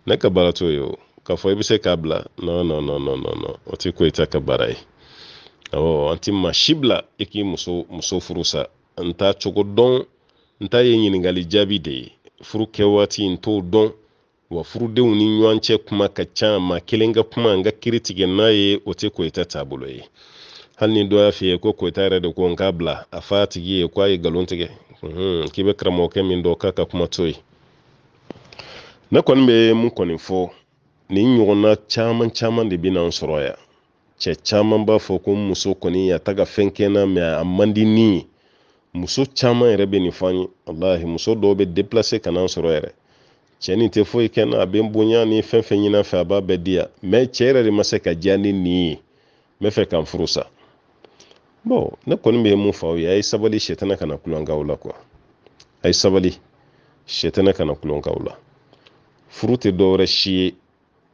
ne ka baara t'o ye o k'a fɔ i bɛ se k'a bila non non non non non non o tɛ koyita ka baara ye awɔ an ti maa si bila i k'i muso muso furu sa n t'a cogo dɔn n ta ye ɲininkali jaabi de ye furu kɛ waati n t'o dɔn wa furudenw ni ɲɔgɔn cɛ kuma ka ca maa kelen ka kuma n ka kiri tigɛ n'a ye o tɛ ko i ta taabolo ye hali ni dɔ y'a f'i ye ko ko i ta yɛrɛ de ko n k'a bila a f'a tigi ye k'a ye nkalon tigɛ hmm, k'i bɛ karamɔgɔkɛ min dɔn k'a ka kuma to yen ne kɔni bɛ mun kɔni fɔ nin ɲɔgɔnna caman caman de bɛ n'an sɔrɔ yan cɛ caman b'a fɔ ko muso kɔni a ta ka fɛn kɛ n na mɛ a man di ni ye muso caman yɛrɛ bɛ nin fɔ an ye walahi muso dɔw bɛ deplase ka n'an sɔrɔ yɛrɛ cɛ nin tɛ foyi kɛ n na a bɛ n bonya ni fɛn fɛn ɲin'a fɛ a b'a bɛɛ di yan mɛ cɛ yɛrɛ de ma se ka diya ni nin ye n bɛ fɛ ka n furu sa bon ne kɔni bɛ mun fɔ aw ye a ye sabali sɛtɛnɛ kana kulonkɛ aw la kuwa a ye sabali sɛtɛnɛ kana kulonkɛ aw la Furu tɛ dɔwɛrɛ si ye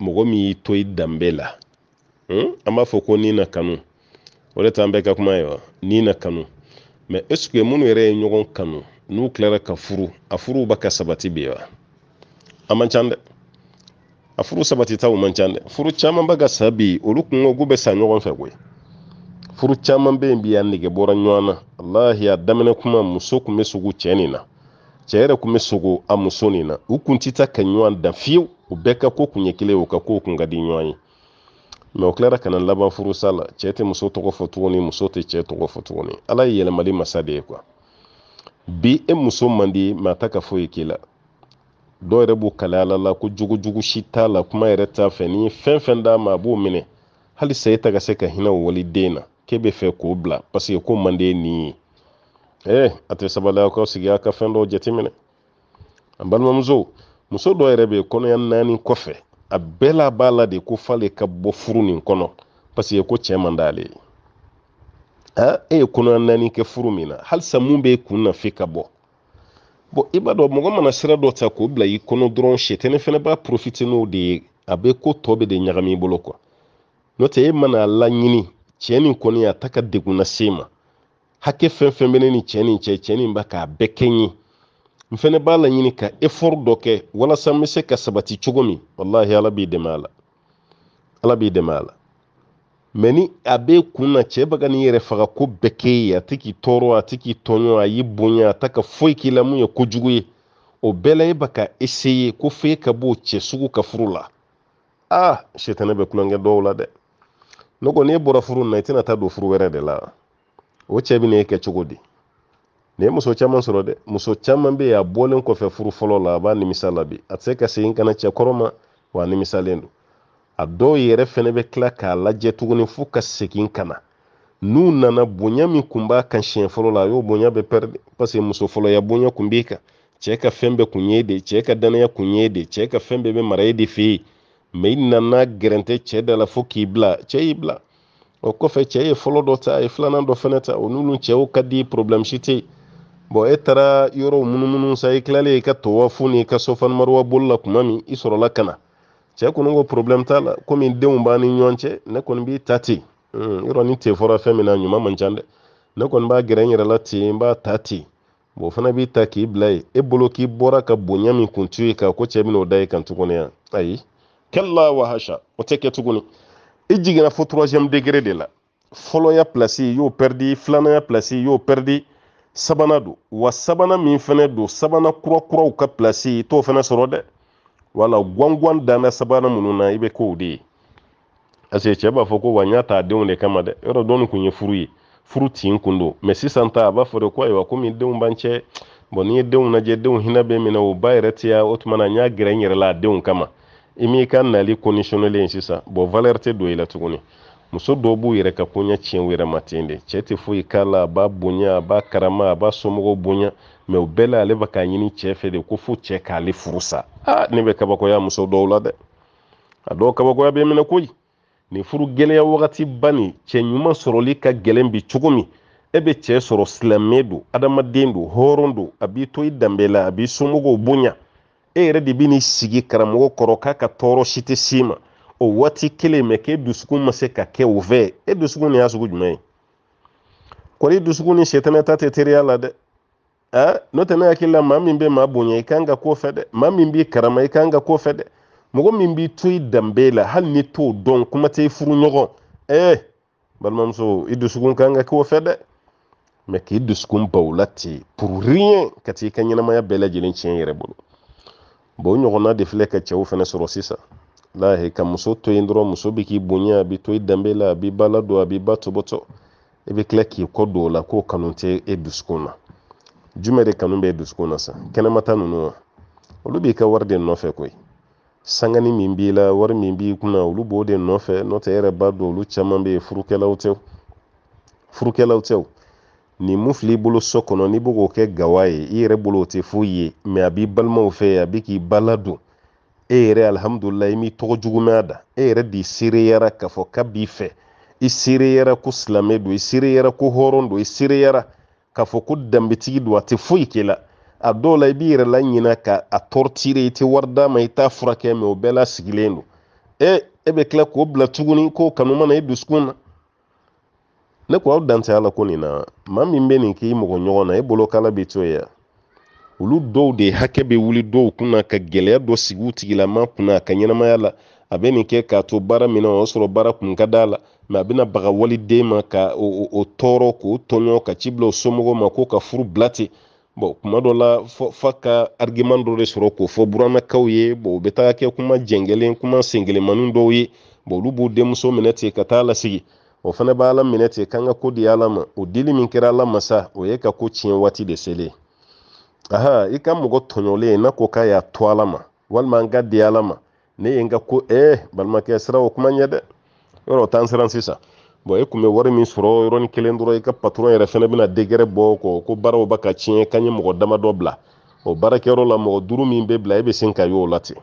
mɔgɔ min y'i to i danbe la hmm? an b'a fɔ ko ni na kanu o de t'an bɛɛ ka kuma ye wa ni na kanu mɛ eseke minnu yɛrɛ ye ɲɔgɔn kanu n'u tilara ka furu a furuba ka sabati bi wa a man ca dɛ a furu sabatita man ca dɛ furu caman ba ka sa bi olu kungo k'u bɛ sa ɲɔgɔn fɛ koyi furu caman bɛ yen bi a nege bɔra ɲɔgɔn na alahi a daminɛ kuma muso tun bɛ sugu cɛ nin na cɛ yɛrɛ kun bɛ sogo a muso nin na u kun ti taa ka ɲɔgɔn dan fiyewu u bɛɛ ka ko kun kelen u ka ko kun ka di ɲɔgɔn ye mɛ o tilara kana laban furusa la cɛ tɛ muso tɔgɔ fɔ tuguni muso tɛ cɛ tɔgɔ fɔ tuguni ala ye yɛlɛmali masa de ye kuwa bi e muso mandi di maa ta ka foyi k'i la dɔw yɛrɛ b'u kalaya ala la ko jogojugu si t'a la kuma yɛrɛ t'a fɛ n'i fɛn fɛn d'a ma a b'o minɛ halisa e ta ka se ka hinɛ o waliden na k'e bɛ fɛ k'o bila paseke ko man di ye ee ate ko sigi aka fɛn dɔw jateminɛ ambal mamzo muso do rebe kono yan nani kɔfɛ a bɛɛ bala de ko f'ale ka bo furuni kono parce que ko chema ndale ha e eh, ye kɔnɔya naani kɛ furu min na halisa mun b'e kun na f'i ka bɔ bɔn i b'a mana sira do ta k'o bla yi kono dron dɔrɔn sɛtɛnɛ fene b'a profite n'o de abe ko tobe de nyagami i bolo n'o tɛ e mana la nyini cheni kono ya taka de ka degun hakɛ fɛn fɛn bɛ ne ni cɛ ni cɛ cɛ nin b'a k'a bɛɛ kɛ n ye n fɛnɛ b'a laɲini ka effort dɔ kɛ walasa n bɛ se ka sabati cogo min walahi ala b'i dɛmɛ a la ala b'i dɛmɛ a la mɛ ni a bɛ kun na cɛ bɛ ka n'i yɛrɛ faga ko bɛɛ k'e ye a tɛ k'i tɔɔrɔ a tɛ k'i tɔɲɔ a y'i bonya a ta ka foyi k'i la mun ye kojugu ye o bɛɛ la e bɛ ka essayer ko f'e ka b'o cɛ sugu ka furu la aa sitanɛ bɛ kulonkɛ dɔw la dɛ ne kɔni e bɔra furu in na i tɛna taa don furu wɛrɛ de la o cɛ bɛ n'e kɛ cogo di nin ye muso caman sɔrɔ dɛ muso caman bɛ yen a bɔlen kɔfɛ furu fɔlɔ la a b'a nimisa la bi a tɛ se ka segin ka na cɛkɔrɔ ma wa a nimisalen don a dɔw yɛrɛ fana bɛ tila k'a lajɛ tuguni fo ka segin ka na n'u nana bonya min kun b'a kan siɲɛ fɔlɔ la a y'o bonya bɛɛ pɛridi paseke muso fɔlɔya bonya kun b'i kan cɛ ka fɛn bɛɛ kun ye de cɛ ka danaya kun ye de cɛ ka fɛn bɛɛ bɛ mara e de fɛ yen mɛ i nana gɛrɛntɛ cɛ da la fo k'i bila cɛ y'i bila o kɔfɛ cɛ ye fɔlɔ dɔ ta a ye filanan dɔ fɛnɛ ta o n'olu cɛw ka di problème si tɛ bɔn e taara yɔrɔw munumunu sa i tilalen i ka towafu n'i ka sofan maruwa la tuma min i sɔrɔla ka na cɛ kɔni ko problème t'a la komi denw b'a ni ɲɔgɔn cɛ ne kɔni b'i ta ten hmm, yɔrɔ ni te fɔra fɛn min na ɲuman man ca dɛ ne kɔni b'a gɛrɛ n yɛrɛ la ten n b'a ta ten bon fana b'i ta k'i bila yen e bolo k'i bɔra ka bonya min kun t'u ye kan ko cɛ bɛn'o da i kan tuguni yan ayi kɛlɛ la wahasha o tɛ kɛ tuguni i jiginna fo troisième degré de la fɔlɔya pilasi y'o pɛridi filananya pilasi y'o pɛridi sabanan don wa sabanan min fɛnɛ don sabanan kurakuraw ka pilasi i t'o fɛnɛ sɔrɔ dɛ wala gwangwan danna sabanan minnu na i bɛ k'o de ye parce que cɛ b'a fɔ ko wa n y'a ta a denw de kama dɛ yɔrɔ dɔɔni kun ye furu ye furu tin kun don mɛ sisan ta a b'a fɔ de ko ayiwa komi denw b'an cɛ bɔn n'i ye denw lajɛ denw hinɛ bɛ minɛ o ba yɛrɛ tɛ yan o tuma na n y'a gɛrɛ n yɛrɛ la a denw kama i m'i ka nali kondisiyɔnnelen sisan bɔn valɛri tɛ don i la tuguni muso dɔw b'u yɛrɛ ka koɲɛ tiɲɛ u yɛrɛ ma ten de cɛ tɛ foyi k'a la a b'a bonya a b'a karama a b'a somɔgɔw bonya mɛ o bɛɛ la ale bɛ k'a ɲini cɛ fɛ de ko fo cɛ k'ale furu sa aa ne bɛ kabakoya muso dɔw la dɛ a dɔw kabakoya be minɛ koyi ni furu gɛlɛya wagatiba nin cɛ ɲuman sɔrɔli ka gɛlɛn bi cogo min e bɛ cɛ sɔrɔ silamɛ don adamaden don hɔrɔn don a b'i to i danbe la a b'i somɔgɔw bonya e yɛrɛ de bɛ sigi karamɔgɔ kɔrɔ k'a ka tɔɔrɔ si tɛ s'i ma o waati kelen mɛ k'e dusukun ma se ka kɛ o fɛ e dusukun ni y'a sugu jumɛn ye kɔri dusukun ni sɛtɛnɛ ta tɛ teriya la dɛ a n'o tɛ ne hakili la maa min bɛ maa bonya i kan ka k'o fɛ dɛ maa min b'i karama i kan ka k'o fɛ dɛ mɔgɔ min b'i to i danbe la hali ni t'o dɔn kuma tɛ i furu ɲɔgɔn ee balimamuso i dusukun kan ka k'o fɛ dɛ mɛ k'i dusukun baw la ten pour rien ka t'i ka ɲɛnamaya bɛɛ lajɛlen tiɲɛ yɛrɛ bolo bon o ɲɔgɔnna de filɛ ka cɛw fɛnɛ sɔrɔ sisan lahi ka muso to yen dɔrɔn muso bɛ k'i bonya a bɛ to i danbe la a b'i ba ladon a e b'i ba tɔbɔtɔ i bɛ tila k'i kɔ don o la k'o kanu tɛ e dusukun na jumɛn de kanu bɛ e dusukun na sa kɛnɛmata ninnu wa olu b'i ka wari de nɔfɛ koyi sangani min b'i la wari min b'i kunna olu b'o de nɔfɛ n'o tɛ e yɛrɛ b'a dɔn olu caman bɛ yen furukɛlaw tɛ furukɛlaw tɛ o nin mun filɛ i bolo so kɔnɔ n'i bɛ k'o kɛ gawa ye i yɛrɛ bolo o tɛ foyi ye mɛ a b'i balimaw fɛ a bɛ k'i ba e yɛrɛ alihamudulila i m'i tɔgɔ jugumaya da e yɛrɛ de seereyara k'a fɔ ka b'i fɛ i seereyara ko silamɛ don i seereyara ko hɔrɔn don i seereyara k'a fɔ ko danbetigi don a tɛ foyi k'i a dɔw la i b'i yɛrɛ la ɲina ka a tɔɔrɔtire i tɛ wari d'a ma i t'a furakɛ mɛ o bɛɛ la sigilen e e bɛ tila k'o bila tuguni k'o kanu mana i dusukun na ne ko aw la ko nin na ma min bɛ nin k'i mɔgɔ ɲɔgɔn na e bolo kala bɛ to yan olu dɔw de hakɛ bɛ wuli dɔw kunna ka gɛlɛya dɔ sigi u tigilama kunna a ka ɲɛnamaya la a bɛ nin kɛ k'a to baara min na o y'a sɔrɔ baara kun ka d'a la mɛ a bɛna baga waliden ma ka o, o, o tɔɔrɔ k'o tɔɲɔ ka ci bila o somɔgɔw ma k'o ka furu bila ten bɔn kuma dɔ la fa ka argument dɔ de sɔrɔ k'o fɔ buranakaw ye bɔn u bɛ taa kɛ kuma jɛngɛlen kuma sengelenmanin dɔw ye bɔn olu b'u denmuso minɛ ten ka taa lasigi o fana b'a la minɛ ten k'an ka ko di ala ma o dili min kɛra ala ma sa o ye ka ko tiɲɛ waati de selen aha i ka mɔgɔ tɔɲɔlen n'a ko k'a y'a to ala ma walima n ka di ala ma ne ye n ka ko ee balimakɛ sira o kuma ɲɛ dɛ yɔrɔ o t'an siran sisan bɔn e tun bɛ wari min sɔrɔ yɔrɔnin kelen dɔrɔn i ka patɔrɔn yɛrɛ fana bɛna degɛrɛ bɔ kɔ ko baaraw bɛ ka tiɲɛ k'an ye mɔgɔ damadɔ bila o baarakɛyɔrɔ la mɔgɔ duuru min bɛ bila e bɛ sin ka y'o la ten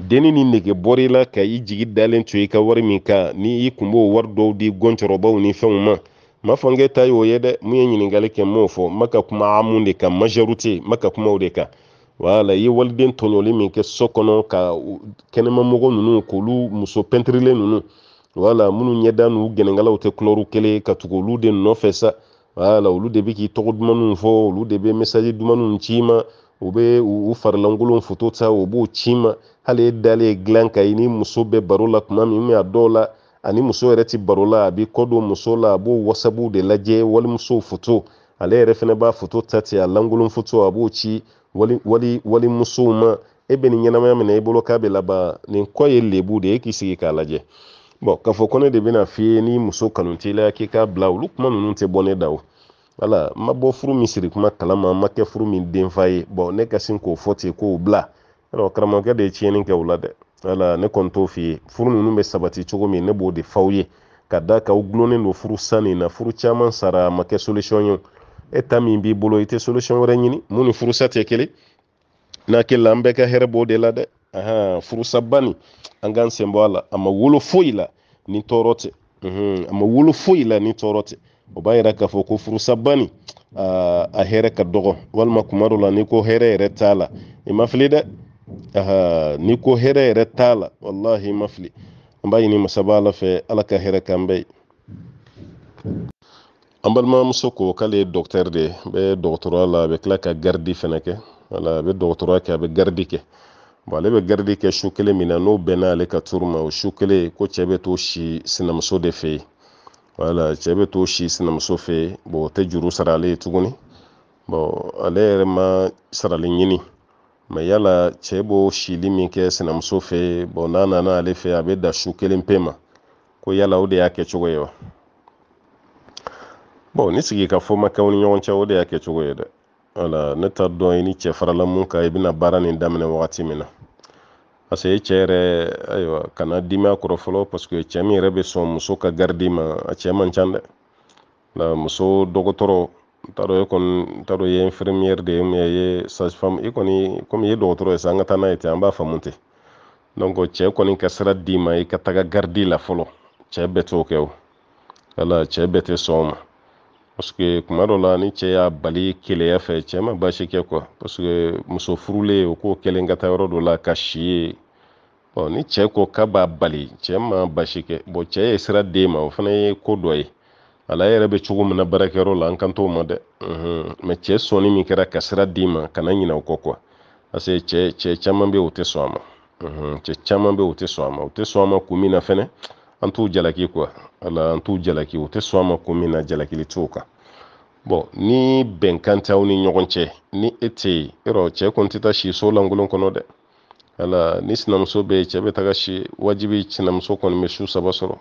deni ni nege bɔr'i la ka i jigi dalen to i ka wari min kan ni i kun b'o wari dɔw di gɔncɔrɔbaw ni fɛnw ma ma fange n ta y'o ye dɛ mun ye ɲininkali kɛ m'o fɔ ma ka kuma amu de kan majorite ma ka kuma o de kan wala i ye waliden tɔɲɔli min kɛ so kɔnɔ ka kɛnɛmamɔgɔ nunu k'olu muso pɛntirilen nunu wala minnu ɲɛda n'u gɛnɛkalaw tɛ kulɔru kelen ka tugu olu de nɔfɛ sa wala olu de bɛ k'i tɔgɔ dumanw fɔ olu de bɛ mesaji dumanw ci ma u bɛ u farilankolon foto ta u b'u ci hali e dalen dilan ka i ni muso bɛ baro la tuma min a dɔw la ani muso yɛrɛ ti baro la a b'i kɔ muso la a b'o wasabu de lajɛ walimuso foto ale yɛrɛ fana b'a foto ta ten a lankolon foto a b'o ci walimusow ma e bɛ nin ɲɛnamaya minɛ i bolo k'a bɛ laban nin kɔ ye lebu de e k'i sigi k'a lajɛ bɔn k'a fɔ ko ne de bɛna f'i ye ni muso kanu t'i la k'i k'a bila olu kuma ninnu tɛ bɔ ne da o wala ma bɔ furu min siri kuma kalama n ma kɛ furu min denfa ye bɔn ne ka sin k'o fɔ ten k'o bila yɔrɔ karamɔgɔkɛ de ye tiɲɛni kɛ o la dɛ wala ne kɔni t'o f'i ye furu ninnu bɛ sabati cogo min ne b'o de f'aw ye ka da kan aw gulonnen don furu sanni na furu caman sara a ma kɛ solisɔn ye e ta min b'i bolo i tɛ solisɔn wɛrɛ ɲini mun ni furusa tɛ kelen n'a hakili la an bɛɛ ka hɛrɛ b'o de la dɛ ahan furusa banni an k'an sen bɔ a la a ma wolo foyi la ni tɔɔrɔ tɛ a ma wolo foyi la ni tɔɔrɔ tɛ o b'a yira k'a fɔ ko furusabani a hɛrɛ ka dɔgɔ walima kuma dɔ la n'i ko hɛrɛ yɛrɛ t'a la i ma fili dɛ n'i ko hɛrɛ yɛrɛ t'a la walahi i ma fili an b'a ɲini masaba ala fɛ ala ka hɛrɛ k'an bɛɛ ye an balimamuso ko k'ale ye dɔkitɛri de ye bɛ dɔgɔtɔrɔya la a bɛ tila ka garidi fɛnɛ kɛ wala a bɛ dɔgɔtɔrɔya kɛ a bɛ garidi kɛ bon ale bɛ garidi kɛ su kelen min na n'o bɛnna ale ka turu ma o su kelen ko cɛɛ bɛ t'o si sinamuso de fɛ yen wala cɛ bɛ t'o si sinamuso bo o tɛ juru sara ale ye tuguni ale yɛrɛ ma sarali ɲini mɛ yala cɛ b'o sili min kɛ sinamuso fɛ n'a nana ale fɛ a bɛ da su kelen pe ma ko yala o de y'a kɛcogo ye wa bɔn ni sigi ka fɔ ma kɛw ni ɲɔgɔn cɛ o de y'a kɛcogo ye dɛ wala ne t'a dɔn i ni cɛ farala mun i bɛna baara nin daminɛ wagati min na parce que cɛ yɛrɛ ayiwa kana dimi a kɔrɔ fɔlɔ que cɛ min yɛrɛ bɛ sɔn muso ka garidi ma a cɛ man can dɛ la muso dɔgɔtɔrɔ t'a dɔn e kɔni n t'a dɔn i ye infirmière de ye i ye sage femme i kɔni komi ye dɔgɔtɔrɔ ye sa an ka taa n'a ye ten an b'a faamu ten donc cɛ kɔni ka sira d'i ma i ka taga garidi la fɔlɔ cɛ bɛɛ t'o kɛ o wala cɛ bɛɛ tɛ sɔn o ma paseke kuma dɔ la ni cɛ y'a bali keleya fɛ cɛ ma basi kɛ kuwa paseke muso furulen o k'o kelen ka taa yɔrɔ dɔ la ka si ye bon ni cɛ ko k'a b'a bali cɛ ma basi kɛ bɔn cɛ ye sira d'e ma o fana ye ko dɔ ye a yɛrɛ bɛ cogo min na baarakɛyɔrɔ la an kan t'o ma dɛ mɛ mhm. cɛ sɔnni min kɛra ka sira d'i ma kana ɲinɛ o kɔ kuwa parce que cɛ cɛ caman bɛ yen o tɛ sɔn a ma cɛ mhm. caman bɛ yen o tɛ sɔn a ma o tɛ sɔn a ma kun min na fɛnɛ an t'u jalaki kuwa ala an t'u jalaki u tɛ sɔn a ma ko min na jalakili t'o kan bɔn ni bɛnkan t'aw ni ɲɔgɔn cɛ ni e tɛ yen yɔrɔ cɛ kɔni tɛ taa si so lankolon kɔnɔ dɛ ala ni sinamuso bɛ yen cɛ bɛ taga si wajibi sinamuso kɔni bɛ su saba sɔrɔ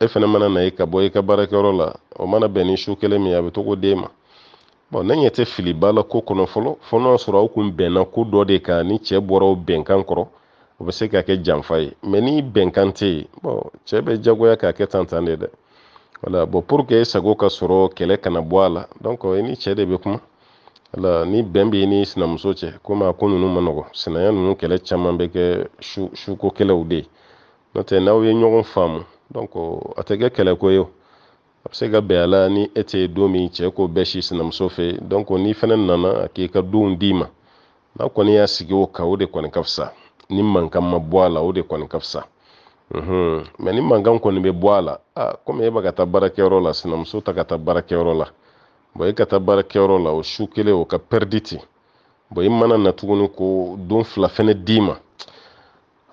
e fɛnɛ mana na i ka bɔ i ka baarakɛyɔrɔ la o mana bɛn ni su kelen min ye a bɛ to k'o d'e ma bɔn ne ɲɛ tɛ fili ba la ko kɔnɔ fɔlɔ fɔ n'a sɔrɔ aw kun bɛnna ko dɔ de kan ni cɛ bɔra o bɛnkan kɔrɔ o bɛ se ka kɛ janfa ye mɛ ni bɛnkan tɛ yen bɔn cɛ bɛ jagoya k'a kɛ tan tan de dɛ wala bɔn pour que sago ka sɔrɔ kɛlɛ kana bɔ a la donc i ni cɛ de bɛ kuma wala ni bɛn b'i ni sinamuso cɛ komi a ko ninnu ma nɔgɔ sinaya ninnu kɛlɛ caman bɛ kɛ su suko kɛlɛw de ye n'o tɛ n'aw ye ɲɔgɔn faamu donc a tɛ kɛ kɛlɛko ye o a bɛ se ka bɛn a la ni e tɛ don min cɛ ko bɛɛ si sinamuso fɛ donc n'i fana nana a k'i ka denw d'i ma n'a kɔni y'a sigi o kan o de kɔni ka fisa ni mankan ma bɔ a la o de kɔni ka fisa mɛ ni mankan kɔni bɛ bɔ a la ah komi e bɛ ka taa baarakɛyɔrɔ la sinamuso ta ka taa baarakɛyɔrɔ la bɔn e ka taa baarakɛyɔrɔ la o su kelen o ka pɛridi ten bɔn i mana na tuguni ko don fila fɛnɛ d'i ma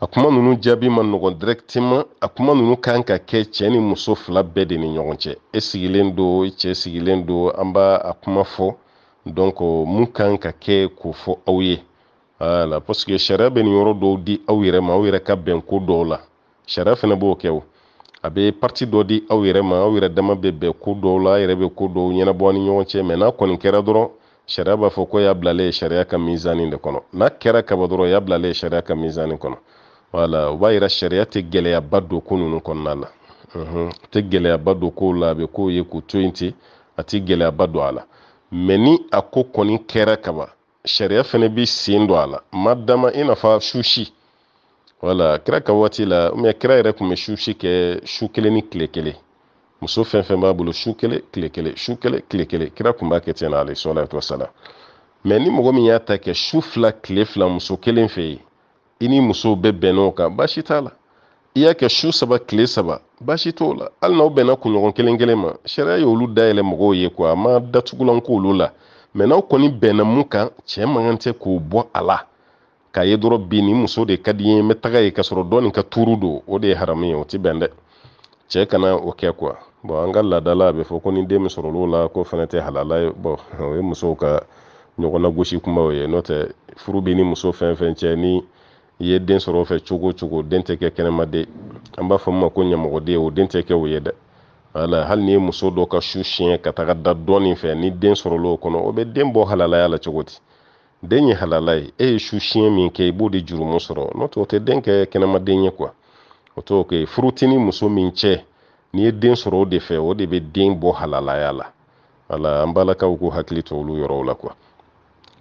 a kuma ninnu jaabi ma nɔgɔn directement a kuma ninnu kan ka kɛ cɛ ni muso fila bɛɛ de ni ɲɔgɔn cɛ e sigilen don i e cɛ sigilen don an b'a a kuma fɔ donc mun kan ka kɛ k'o fɔ aw ye wala parce que sariya bɛ nin yɔrɔ dɔw di aw yɛrɛ ma aw yɛrɛ ka bɛn ko dɔw la sariya fana b'o kɛ o a bɛ pariti dɔ di aw yɛrɛ ma aw yɛrɛ dama bɛ bɛn ko dɔw la aw yɛrɛ bɛ ko dɔw ɲɛnabɔ ni ɲɔgɔn cɛ mɛ n'a kɔni kɛra dɔrɔn sariya b'a fɔ ko y'a bilalen sariya ka mizani de kɔnɔ n'a kɛra kaba dɔrɔn y'a bilalen sariya ka mizani kɔnɔ wala o b'a yira sariya tɛ gɛlɛyaba don ko ninnu kɔnɔna la tɛ gɛlɛyaba don kow la a bɛ kow ye k'u to yen ten a tɛ gɛlɛyaba don a la mɛ ni a ko kɔni kɛra kaba sariya fana bɛ sen don a la madama i n'a fɔ susi wala kira ka waati la kira yɛrɛ tun bɛ susi kɛ su kelen ni tile kelen muso fɛn fɛn b'a bolo su kelen tile kelen su kelen tile kelen kira tun b'a kɛ ten na ale sɔlɔ to sala mɛ ni mɔgɔ min y'a ta kɛ su fila tile fila muso kelen fɛ yen i ni muso bɛɛ bɛnn'o kan baasi t'a la i y'a kɛ su saba tile saba baasi t'o la hali n'aw bɛnna kunɲɔgɔn kelen kelen ma sariya y'olu dayɛlɛ mɔgɔw ye kuwa a ma datugulan k'olu la mɛ n'aw kɔni bɛnna mun kan cɛ man kan tɛ k'o bɔ a la k'a ye dɔrɔn bi nin muso de ka di ye n taga ye ka sɔrɔ ka tuuru don o de ye haramu ye o tɛ bɛn dɛ cɛ kana o kɛ kuwa bɔn an ka laada a bɛ fɔ ko ni den sɔrɔl'o la ko fana tɛ halala ye bɔn o ye musow ka ɲɔgɔnna gosi kumaw ye n'o tɛ furu bɛ ni muso fɛn fɛn cɛ ni i ye den sɔrɔ fɛ cogo cogo den tɛ kɛ kɛnɛmaden an b'a fɔ min ma ko ɲɛmɔgɔden o den tɛ kɛ o ye dɛ wala hali ni ye muso dɔ ka su siɲɛ ka taga da dɔɔni fɛ ni den sɔrɔl'o kɔnɔ o bɛ den bɔ halalaya la cogo di den ye halala ye e ye su siɲɛ min kɛ i b'o de jurumu sɔrɔ n'o tɛ o tɛ den kɛ kɛnɛmaden ye kuwa o t'o kɛ furutini muso min cɛ n'i ye den sɔrɔ o de fɛ o de bɛ den bɔ halalaya la wala an balakaw k'u hakili to olu yɔrɔw la kuwa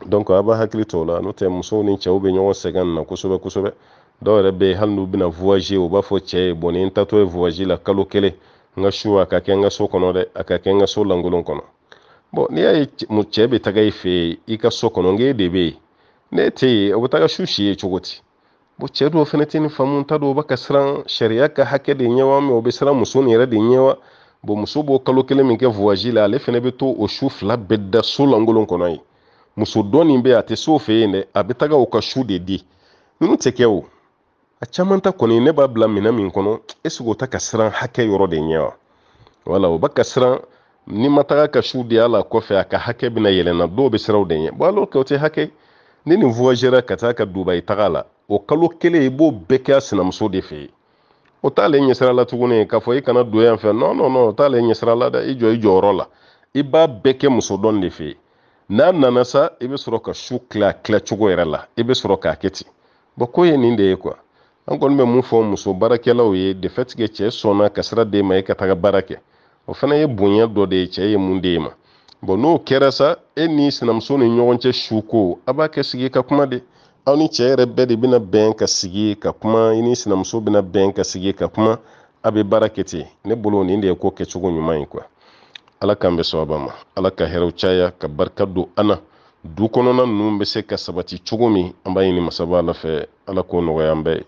donc a b'a hakili to o la n'o tɛ musow ni cɛw bɛ ɲɔgɔn sɛgɛn na kosɛbɛ kosɛbɛ dɔw yɛrɛ bɛ yen hali n'u bɛna voyager u b'a fɔ cɛ ye bɔn ni n tatɔ ye voyage la kalo kelen n su a ka kɛ n ka so kɔnɔ dɛ a ka kɛ n ka so lankolon kɔnɔ bɔn n'i y'a ye cɛ bɛ taga i fɛ i ka so kɔnɔ nk'e de bɛ yen ne tɛ yen o bɛ taga su si ye cogo di bon cɛ dɔw fana tɛ nin faamu n t'a dɔn u bɛ ka siran sariya ka hakɛ de ɲɛ wa mɛ u bɛ siran muso nin yɛrɛ de ɲɛ wa bon muso b'o kalo kelen min kɛ voyage la ale fana bɛ to o su fila bɛɛ da so lankolon kɔnɔ yen muso dɔ bɛ yen a tɛ s'o fɛ yen dɛ a bɛ taga o ka su de di ninnu tɛ kɛ o a caman ta kɔni ne b'a bila minɛ min kɔnɔ eseke o ta ka siran hakɛ yɔrɔ de ɲɛ wa wala o ba ka siran ni ma taga ka su di a la kɔfɛ a ka hakɛ bɛna yɛlɛnna dɔw bɛ siraw de ɲɛ bon alors que o tɛ hakɛ ni nin voyagera ka taa ka dubayi taga la o kalo kelen i b'o bɛɛ kɛ sinamuso de fɛ o t'ale ɲɛsira la tuguni k'a fɔ i kana don yan fɛ non non non o t'ale ɲɛsira la dɛ i jɔ i jɔyɔrɔ la i b'a bɛɛ kɛ muso dɔn de fɛ n'a nana sa i bɛ sɔrɔ ka su tila a yɛrɛ la i bɛ sɔrɔ k'a kɛ ten bon ko ye nin de ye quoi an kɔni bɛ mun fɔ muso baarakɛlaw ye de fait que cɛ sɔnna ka sira d'e ma e ka taga baara kɛ o fana ye bonya dɔ de ye cɛ ye mun d'e ma bon n'o kɛra sa e ni sinamuso ni ɲɔgɔn cɛ su ko a b'a kɛ sigi ka kuma de aw ni cɛ yɛrɛ bɛɛ de bɛna bɛn ka sigi ka kuma i ni sinamuso bɛna bɛn ka sigi ka kuma a bɛ baara kɛ ten ne bolo nin de ye ko kɛcogo ɲuman ye quoi ala k'an bɛ sababa ma ala ka hɛrɛw caya ka barika don an na du kɔnɔna ninnu bɛ se ka sabati cogo min an b'a ɲini masaba ala fɛ ala k'o nɔgɔya an bɛɛ ye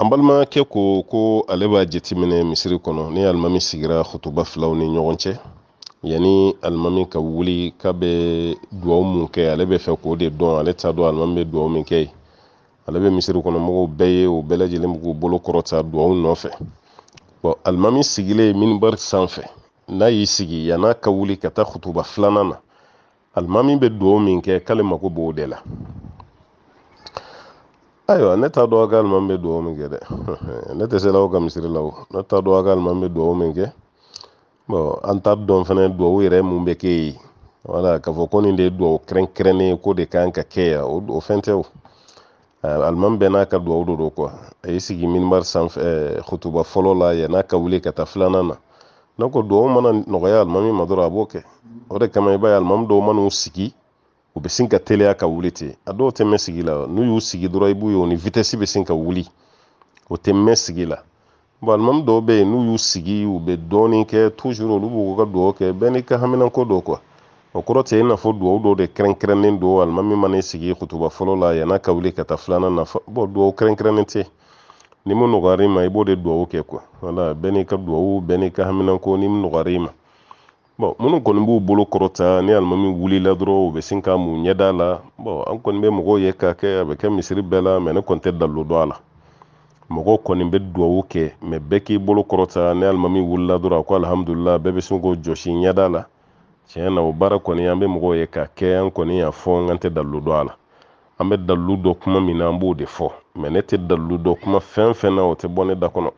an balimakɛ ko ko ale b'a jatiminɛ misiri kɔnɔ ni alimami sigira hutuba filaw ni ɲɔgɔn cɛ yani alimami ka wuli ka bɛ duwawu mun kɛ ale bɛ fɛ k'o de dɔn ale t'a dɔn alimami bɛ duwawu min kɛ ye ale bɛ misiri kɔnɔ mɔgɔw bɛɛ ye o bɛɛ lajɛlen bɛ k'u bolo kɔrɔta duwawu nɔfɛ bɔn alimami sigilen minibari sanfɛ n'a y'i sigi yan'a ka wuli ka taa hutuba filanan na alimami bɛ duwawu min kɛ k'ale mako b'o de la ayiwa ne t'a dɔn a ka alimami bɛ dugawu min kɛ dɛ ne tɛ se la o ka misiri la o ne t'a dɔn a ka alimami bɛ dugawu min kɛ bɔn an t'a dɔn fana dugawu yɛrɛ mun bɛ kɛ yen wala k'a fɔ ko nin de ye dugawu kɛrɛnkɛrɛnnen ye ko de kan ka kɛ yan o fɛn tɛ o alimami bɛɛ n'a ka dugawu de don kuwa a y'i sigi minibari sanfɛ e, kutuba fɔlɔ la yan n'a ka wuli ka taa filanan na n'a ko dugawu mana nɔgɔya alimami ma dɔrɔn a b'o kɛ o de kama i b'a ye alimami dɔw man'u sigi u bɛ sin ka teliya ka wuli ten a dɔw tɛ mɛn sigi la n'u y'u sigi dɔrɔn i b'u ye u ni vitɛsi bɛ sin ka wuli o tɛ mɛn sigi la bon alimami dɔw bɛ yen n'u y'u sigi u bɛ dɔɔnin kɛ toujours olu b'u ka duwawu kɛ bɛɛ n'i ka haminanko don quoi o kɔrɔ tɛ i n'a fɔ duwawu dɔw de kɛrɛnkɛrɛnnen don alimami man'i sigi kutuba fɔlɔ la yann'a ka wuli ka taa filanan na bon duwawu kɛrɛnkɛrɛnnen tɛ ni mun nɔgɔyar'i ma i b'o de duwawu kɛ quoi wala bɛɛ n'i ka duwawu bɛɛ n'i ka haminanko ni mun nɔgɔyar'i ma bon minnu kɔni b'u bolo kɔrɔta ni alimami wulila dɔrɔn u bɛ sin ka mun ɲɛda la bon an kɔni bɛ mɔgɔw ye k'a kɛ a bɛ kɛ misiri bɛɛ la mɛ ne kɔni tɛ dalilu dɔn a la mɔgɔw kɔni bɛ duwawu kɛ mɛ bɛɛ k'i bolo kɔrɔta ni alimami wulila dɔrɔn a ko alihamudulila bɛɛ bɛ sin k'o jɔsi ɲɛda la tiɲɛ na o baara kɔni an bɛ mɔgɔw ye k'a kɛ an kɔni y'a fɔ an tɛ dalilu dɔn a la an bɛ dalilu dɔ kuma min na an b'o de fɔ mɛ ne tɛ dalilu dɔ kuma fɛn fɛn na o tɛ bɔ ne da kɔnɔ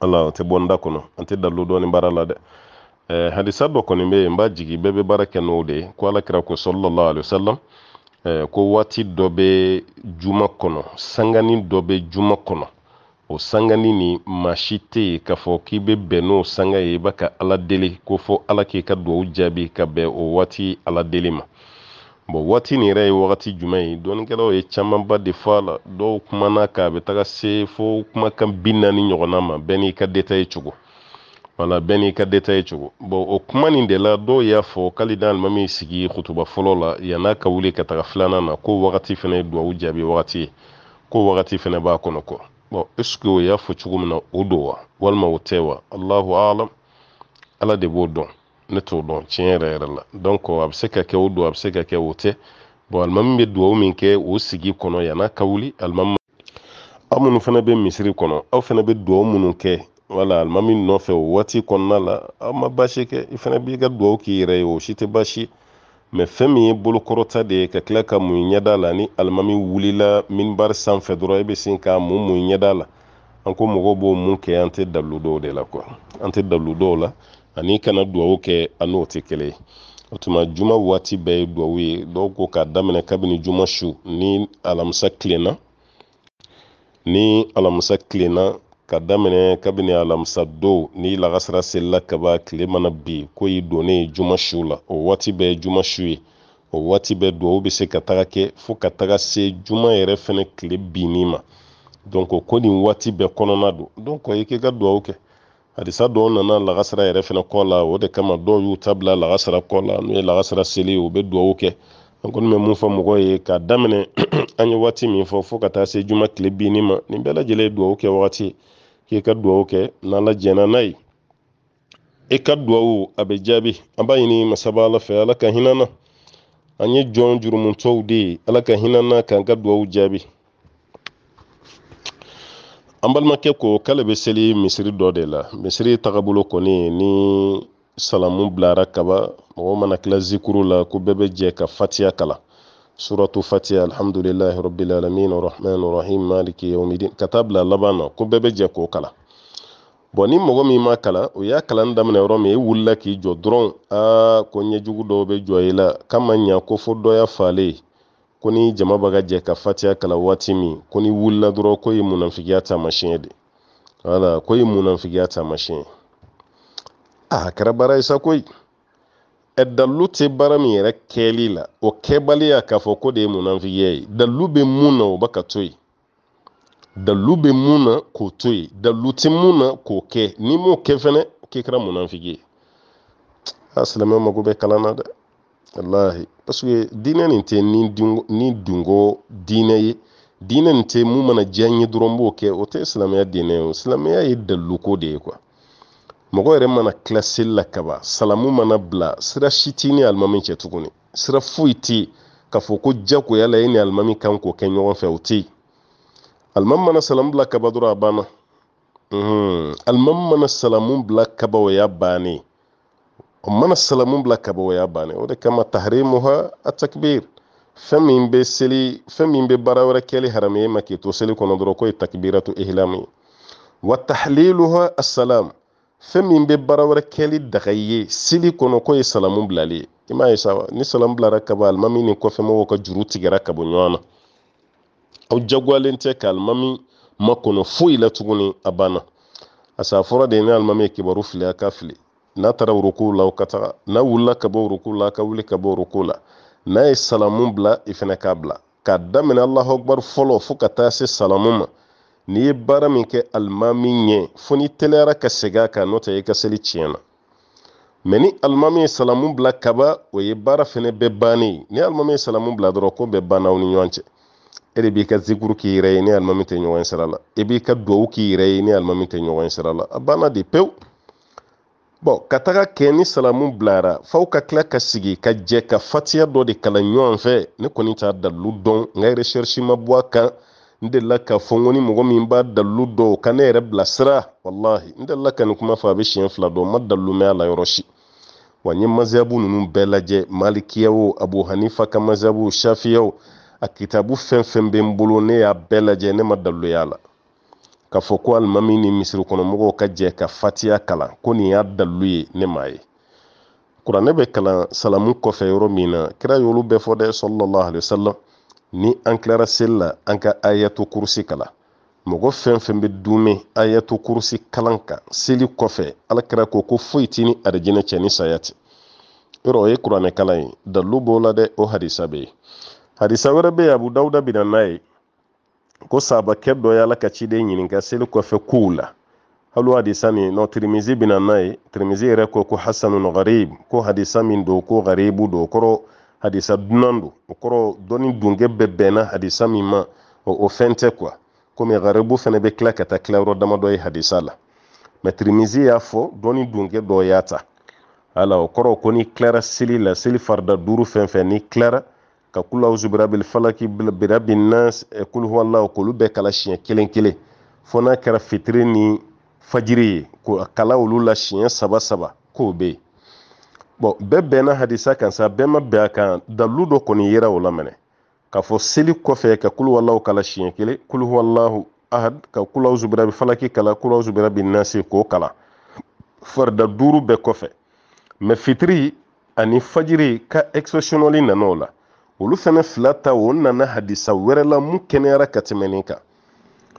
ala o tɛ bɔ n da kɔnɔ an tɛ dalilu dɔ nin baara la dɛ hadisa dɔ kɔni bɛ yen n b'a jigi bɛɛ bɛ baara kɛ n'o de ye ko alakira ko sɔlɔlɔ alayhi salam ko waati dɔ bɛ juma kɔnɔ sangani dɔ bɛ juma kɔnɔ o sangani ni maa si tɛ yen k'a fɔ k'i bɛ bɛn n'o sanga ye i b'a ka ala deli ko fɔ ala k'i ka duwawu jaabi ka bɛn o waati ala deli ma bon waati nin yɛrɛ ye wagati jumɛn ye dɔnnikɛlaw ye camanba de fɔ a la dɔw kumana kan a bɛ taga se fo kumakan bi naani ɲɔgɔnna ma bɛɛ n'i ka detaye cogo wala bɛɛ n'i ka detaye cogo bɔn o kuma nin de la dɔw y'a fɔ kalida alimami sigi kutuba fɔlɔ la yann'a ka wuli ka taga filanan na ko wagati fɛnɛ ye duwawu jaabi wagati ye ko wagati fɛnɛ b'a kɔnɔ kɔ bɔn eske o y'a fɔ cogo min na o do wa walima o tɛ wa allahu alam ala de b'o dɔn ne t'o dɔn tiɲɛ yɛrɛ yɛrɛ la donc a bɛ se ka kɛ o do a bɛ se ka kɛ o tɛ bɔn alimami bɛ duwawu min kɛ o sigi kɔnɔ yann'a ka wuli alimami aw minnu fana be misiri kɔnɔ aw fana be duwawu minnu kɛ wala alimami nɔfɛ o waati kɔnɔna la aw ma baasi kɛ i fana b'i ka dugawu k'i yɛrɛ ye o si tɛ baasi mɛ fɛn min ye bolokɔrɔta de ye ka tila ka mun ɲɛda la ni alimami wulila minibari sanfɛ dɔrɔn e bɛ sin k'a mun mun ɲɛda la an ko mɔgɔw b'o mun kɛ an tɛ dalu dɔw de la kuwa an tɛ dalu dɔw la ani kana dugawu kɛ an n'o tɛ kelen ye o tuma juma waati bɛɛ ye dugawu ye dɔw ko k'a daminɛ kabini juma su ni alamisa tilenna ni alamisa tilenna ka daminɛ kabini alamisa don ni lagasara selila kaba tile mana bin ko i donnen juma su la o waati bɛɛ juma su ye o waati bɛɛ duwawu bɛ se ka taga kɛ fo ka taga se juma yɛrɛ fɛnɛ tile binni ma donc ko nin waati bɛɛ kɔnɔna don donc i k'i ka duwawu kɛ hadisa dɔw nana lagasara yɛrɛ fɛnɛ kɔ la o de kama dɔw y'u ta bila lagasara kɔ la n'u e ye lagasara seli ye u bɛ duwawu kɛ an kɔni bɛ mun fɔ mɔgɔw ye k'a daminɛ an ye waati min fɔ fo ka taa se juma tile binni ma nin bɛɛ lajɛlen ye duwawu kɛ wagati ye k'i ka duwawu kɛ n'ala jɛnna n'a ye i ka duwawu a bɛ jaabi an b'a ɲini masaba ala fɛ ala ka hinana an ye jɔn jurumutɔw de ye ala ka hinana na k'an ka duwawu jaabi an balimakɛ ko k'ale bɛ seli misiri dɔ de la misiri tagabolo kɔni ni salamu bilara kaba mɔgɔ mana kila zikuru la ko bɛɛ bɛ jɛ ka fatiya kalan suratu fatiha alhamdulilahi rabilalamin arahmani rahim maliki yaumidin ka taa bila laban na ko bɛɛ bɛ jɛ k'o kalan bɔn ni mɔgɔ min ma kalan o y'a kalan daminɛ yɔrɔ min i wulila k'i jɔ dɔrɔn aa ko ɲɛjugu dɔw bɛ jɔ i la k'a ma ɲa ko fo dɔya fale falen ko ni jama bɛ ka jɛ ka fatiha kalan waati min ko ni wulila dɔrɔn ko ye munafigiya taamasiyɛn de wala ah, ko ye munafigiya taamasiyɛn a kɛra baara ye sa koyi dalilu tɛ baara min yɛrɛ kɛli la o kɛbaliya k'a fɔ ko de ye munafigiya ye dalilu bɛ mun na o bɛ ka to yen dalilu bɛ mun na k'o to yen dalilu tɛ mun na k'o kɛ n'i m'o kɛ fɛnɛ k'i kɛra munafigi ye a silamɛw mago bɛ kalan na dɛ walahi paseke diinɛ nin tɛ ni dun ni dunko diinɛ ye diinɛ nin tɛ mun mana diya n ye dɔrɔn n b'o kɛ o tɛ silamɛya diinɛ ye o silamɛya ye daliluko de ye mɔgɔ yɛrɛ mana kila seli la kaba salamu mana bila sira si ti ni alimami cɛ tuguni sira foyi tɛ yen k'a fɔ ko jagoya la e ni alimami kan k'o kɛ ɲɔgɔn fɛ o tɛ yen alimami mana salamu bila kaba dɔrɔn a banna alimami mana salamu bila kaba o y'a bannen ye o mana salamu bila kaba o y'a bannen ye o de kama tahrimuha atakbir fɛn min bɛ seli fɛn min bɛ baara wɛrɛ kɛli haramu ye e ma k'i to seli kɔnɔ dɔrɔn k'o ye takibiratu ihlamu ye wa tahaliluha asalamu fɛn min bɛ baara wɛrɛ kɛli daga ye seli kɔnɔ ko ye salamu bilali ye i m'a ye sa ni salamu bilara ka alimami ni kɔfɛmɔgɔw ka juru tigɛra ka bɔ ɲɔgɔn na aw jagoyalen tɛ ka alimami makɔnɔ foyi la tuguni a banna a fɔra de ni alimami ye kibaru fili a ka fili n'a taara rukuw la aw ka taga n'a wulila ka bɔ rukuw la a ka wuli ka bɔ rukuw la n'a ye salamu bila i fana k'a bila k'a daminɛ alahu akubaru fɔlɔ fo ka taa se salamu ma n'i ye baara min kɛ alimami ɲɛ fo n'i teliyara ka segin a kan n'o tɛ i ka seli tiɲɛ mɛ ni alimami ye salamu bila kaba o ye baara fɛnɛ bɛɛ bannen ye ni alimami ye salamu bila dɔrɔn ko bɛɛ banna aw ni ɲɔgɔn cɛ e de b'i ka zikuru k'i yɛrɛ ye ni alimami tɛ ɲɔgɔn sira la i e b'i ka duwawu k'i yɛrɛ ye ni alimami tɛ ɲɔgɔn sira la a banna de pewu bɔn ka taga kɛ ni salamu bilara faw ka tila ka sigi ka jɛ ka fatiya dɔ de kalan ɲɔgɔn fɛ ne kɔni t'a dalilu dɔn n ka ma bɔ a kan n ka fɔ ni mɔgɔ min b'a dalilu dɔn o ka ne yɛrɛ bilasira walahi n ka nin kuma fɔ a bɛ siɲɛ fila dɔn ma dalilu mɛn a la yɔrɔ si wa n ye maziyabu ninnu bɛɛ lajɛ malikiya o abu hanifa ka maziyabu safiya o a kitabu fɛn fɛn bɛ n bolo ne y'a bɛɛ lajɛ ne ma dalilu y'a la k'a fɔ ko alimami ni misirikɔnɔmɔgɔw ka jɛ ka fatiya kalan ko nin y'a dalilu ye ne m'a ye kuranɛ bɛ kalan salamu kɔfɛ yɔrɔ min na kira y'olu bɛɛ fɔ dɛ sɔlɔlɔ alayi wasalam ni an kilara seli la an ka ayato kurusi kala mɔgɔ fɛn fɛn bɛ dumɛ ayato kurusi kalan kan seli kɔfɛ ala kɛra ko ko foyi ti ni arijinɛ cɛ ni saya ti yɔrɔ o ye kuranɛ kalan ye dalilu b'o la dɛ o hadisa bɛ yen hadisa wɛrɛ bɛ yen abu dawuda bɛ na n'a ye ko sabakɛ dɔ ye ala ka ciden ɲininka seli kɔfɛ kow la hali o hadisa nin nɔ tirimizi bɛ na n'a ye tirimizi yɛrɛ ko ko hasanu gharib ko hadisa min do ko gharibu do kɔrɔ. hadisa dunan do o kɔrɔ dɔnni dunkɛ bɛɛ bɛnna hadisa min ma o fɛn tɛ kuwa komi garibu fɛnɛ bɛ kila ka taa kilayɔrɔ damadɔ ye hadisa la mɛtirimizi y'a fɔ dɔnni dunkɛ dɔ y'a ta ala o kɔrɔ ko ni kilara seli e la seli farida duuru fɛn ni kilara ka kulawusu birabil falaki birabin nas kulhuwalaw k'olu bɛɛ kala siɲɛ kelen kelen fɔ n'a kɛra fitiri ni fajiri ye ko a kala olu la siɲɛ saba saba k'o bɛ yen bɔn bɛɛ bɛnna hadisa kan sa bɛɛ ma bɛn a kan dalilu dɔ kɔni yera o la k'a fɔ seli kɔfɛ ka kuluwalahu kala siɲɛ kelen kuluwalahu ahad ka kulaw zubira bi falaki kala kulaw zubira bi nasi k'o kala farida duuru bɛɛ kɔfɛ mɛ fitiri ani fajiri ka exceptionnali nana o la olu fɛnɛ fila ta o nana hadisa wɛrɛ la mun kɛnɛyara ka tɛmɛ nin kan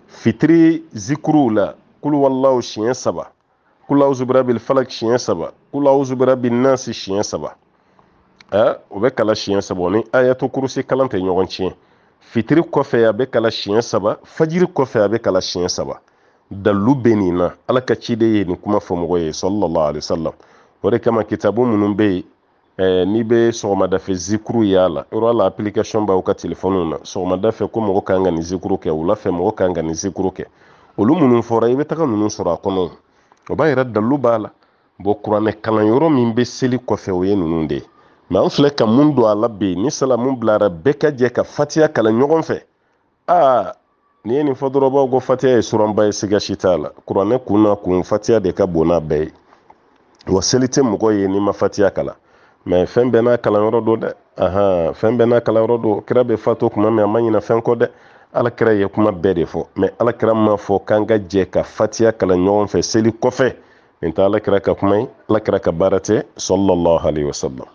fitiri zikuruw la kuluwalahu siɲɛ saba kulaw zubira bil falak siɲɛ saba kulaw zubira bil nasi siɲɛ saba o bɛ kala siɲɛ saba ni ayato kurusi kalan tɛ ɲɔgɔn tiɲɛ fitiri kɔfɛ a kala siɲɛ saba fajiri kɔfɛ a bɛ kala siɲɛ saba dalu bɛ ala ka ye nin kuma fɔ mɔgɔ sallallahu alaihi wasallam o kama kitabu minnu eh, n'i bɛ sɔgɔmada fɛ zikuru y'a la yɔrɔ la application b'aw ka telefɔniw na sɔgɔmada fɛ ko mɔgɔ kan ka zikuru kɛ wula fɛ mɔgɔ kan zikuru kɛ olu minnu fɔra i bɛ taga o b'a yɛrɛ dalu b'a la bɔn kuranɛ kalanyɔrɔ min be seli kɔfɛ o ye ninnu de ye an filɛ ka mun don a la bi ni salamu bilara bɛɛ ka jɛ ka fatiya kalan ɲɔgɔn fɛ aa ni ye nin fɔ dɔrɔbaw ko fatiya ye suranba ye siga si t'a la kuranɛ kun na kun fatiya de ka bon n'a bɛɛ ye wa seli tɛ mɔgɔ ye n'i ma fatiya kalan mɛ fɛn bɛɛ n'a kalanyɔrɔ don dɛ ahan fɛn bɛɛ n'a kalanyɔrɔ don kira be fato tuma min a ma ɲina fɛn kɔ dɛ alakira ye kuma bɛɛ de fɔ mɛ alakira ma fɔ k'an ka jɛ ka fatiya kalan ɲɔgɔn fɛ seli kɔfɛ nin tɛ alakira ka kuma ye alakira ka baara tɛ sɔlɔlɔhu alayhi wa sallam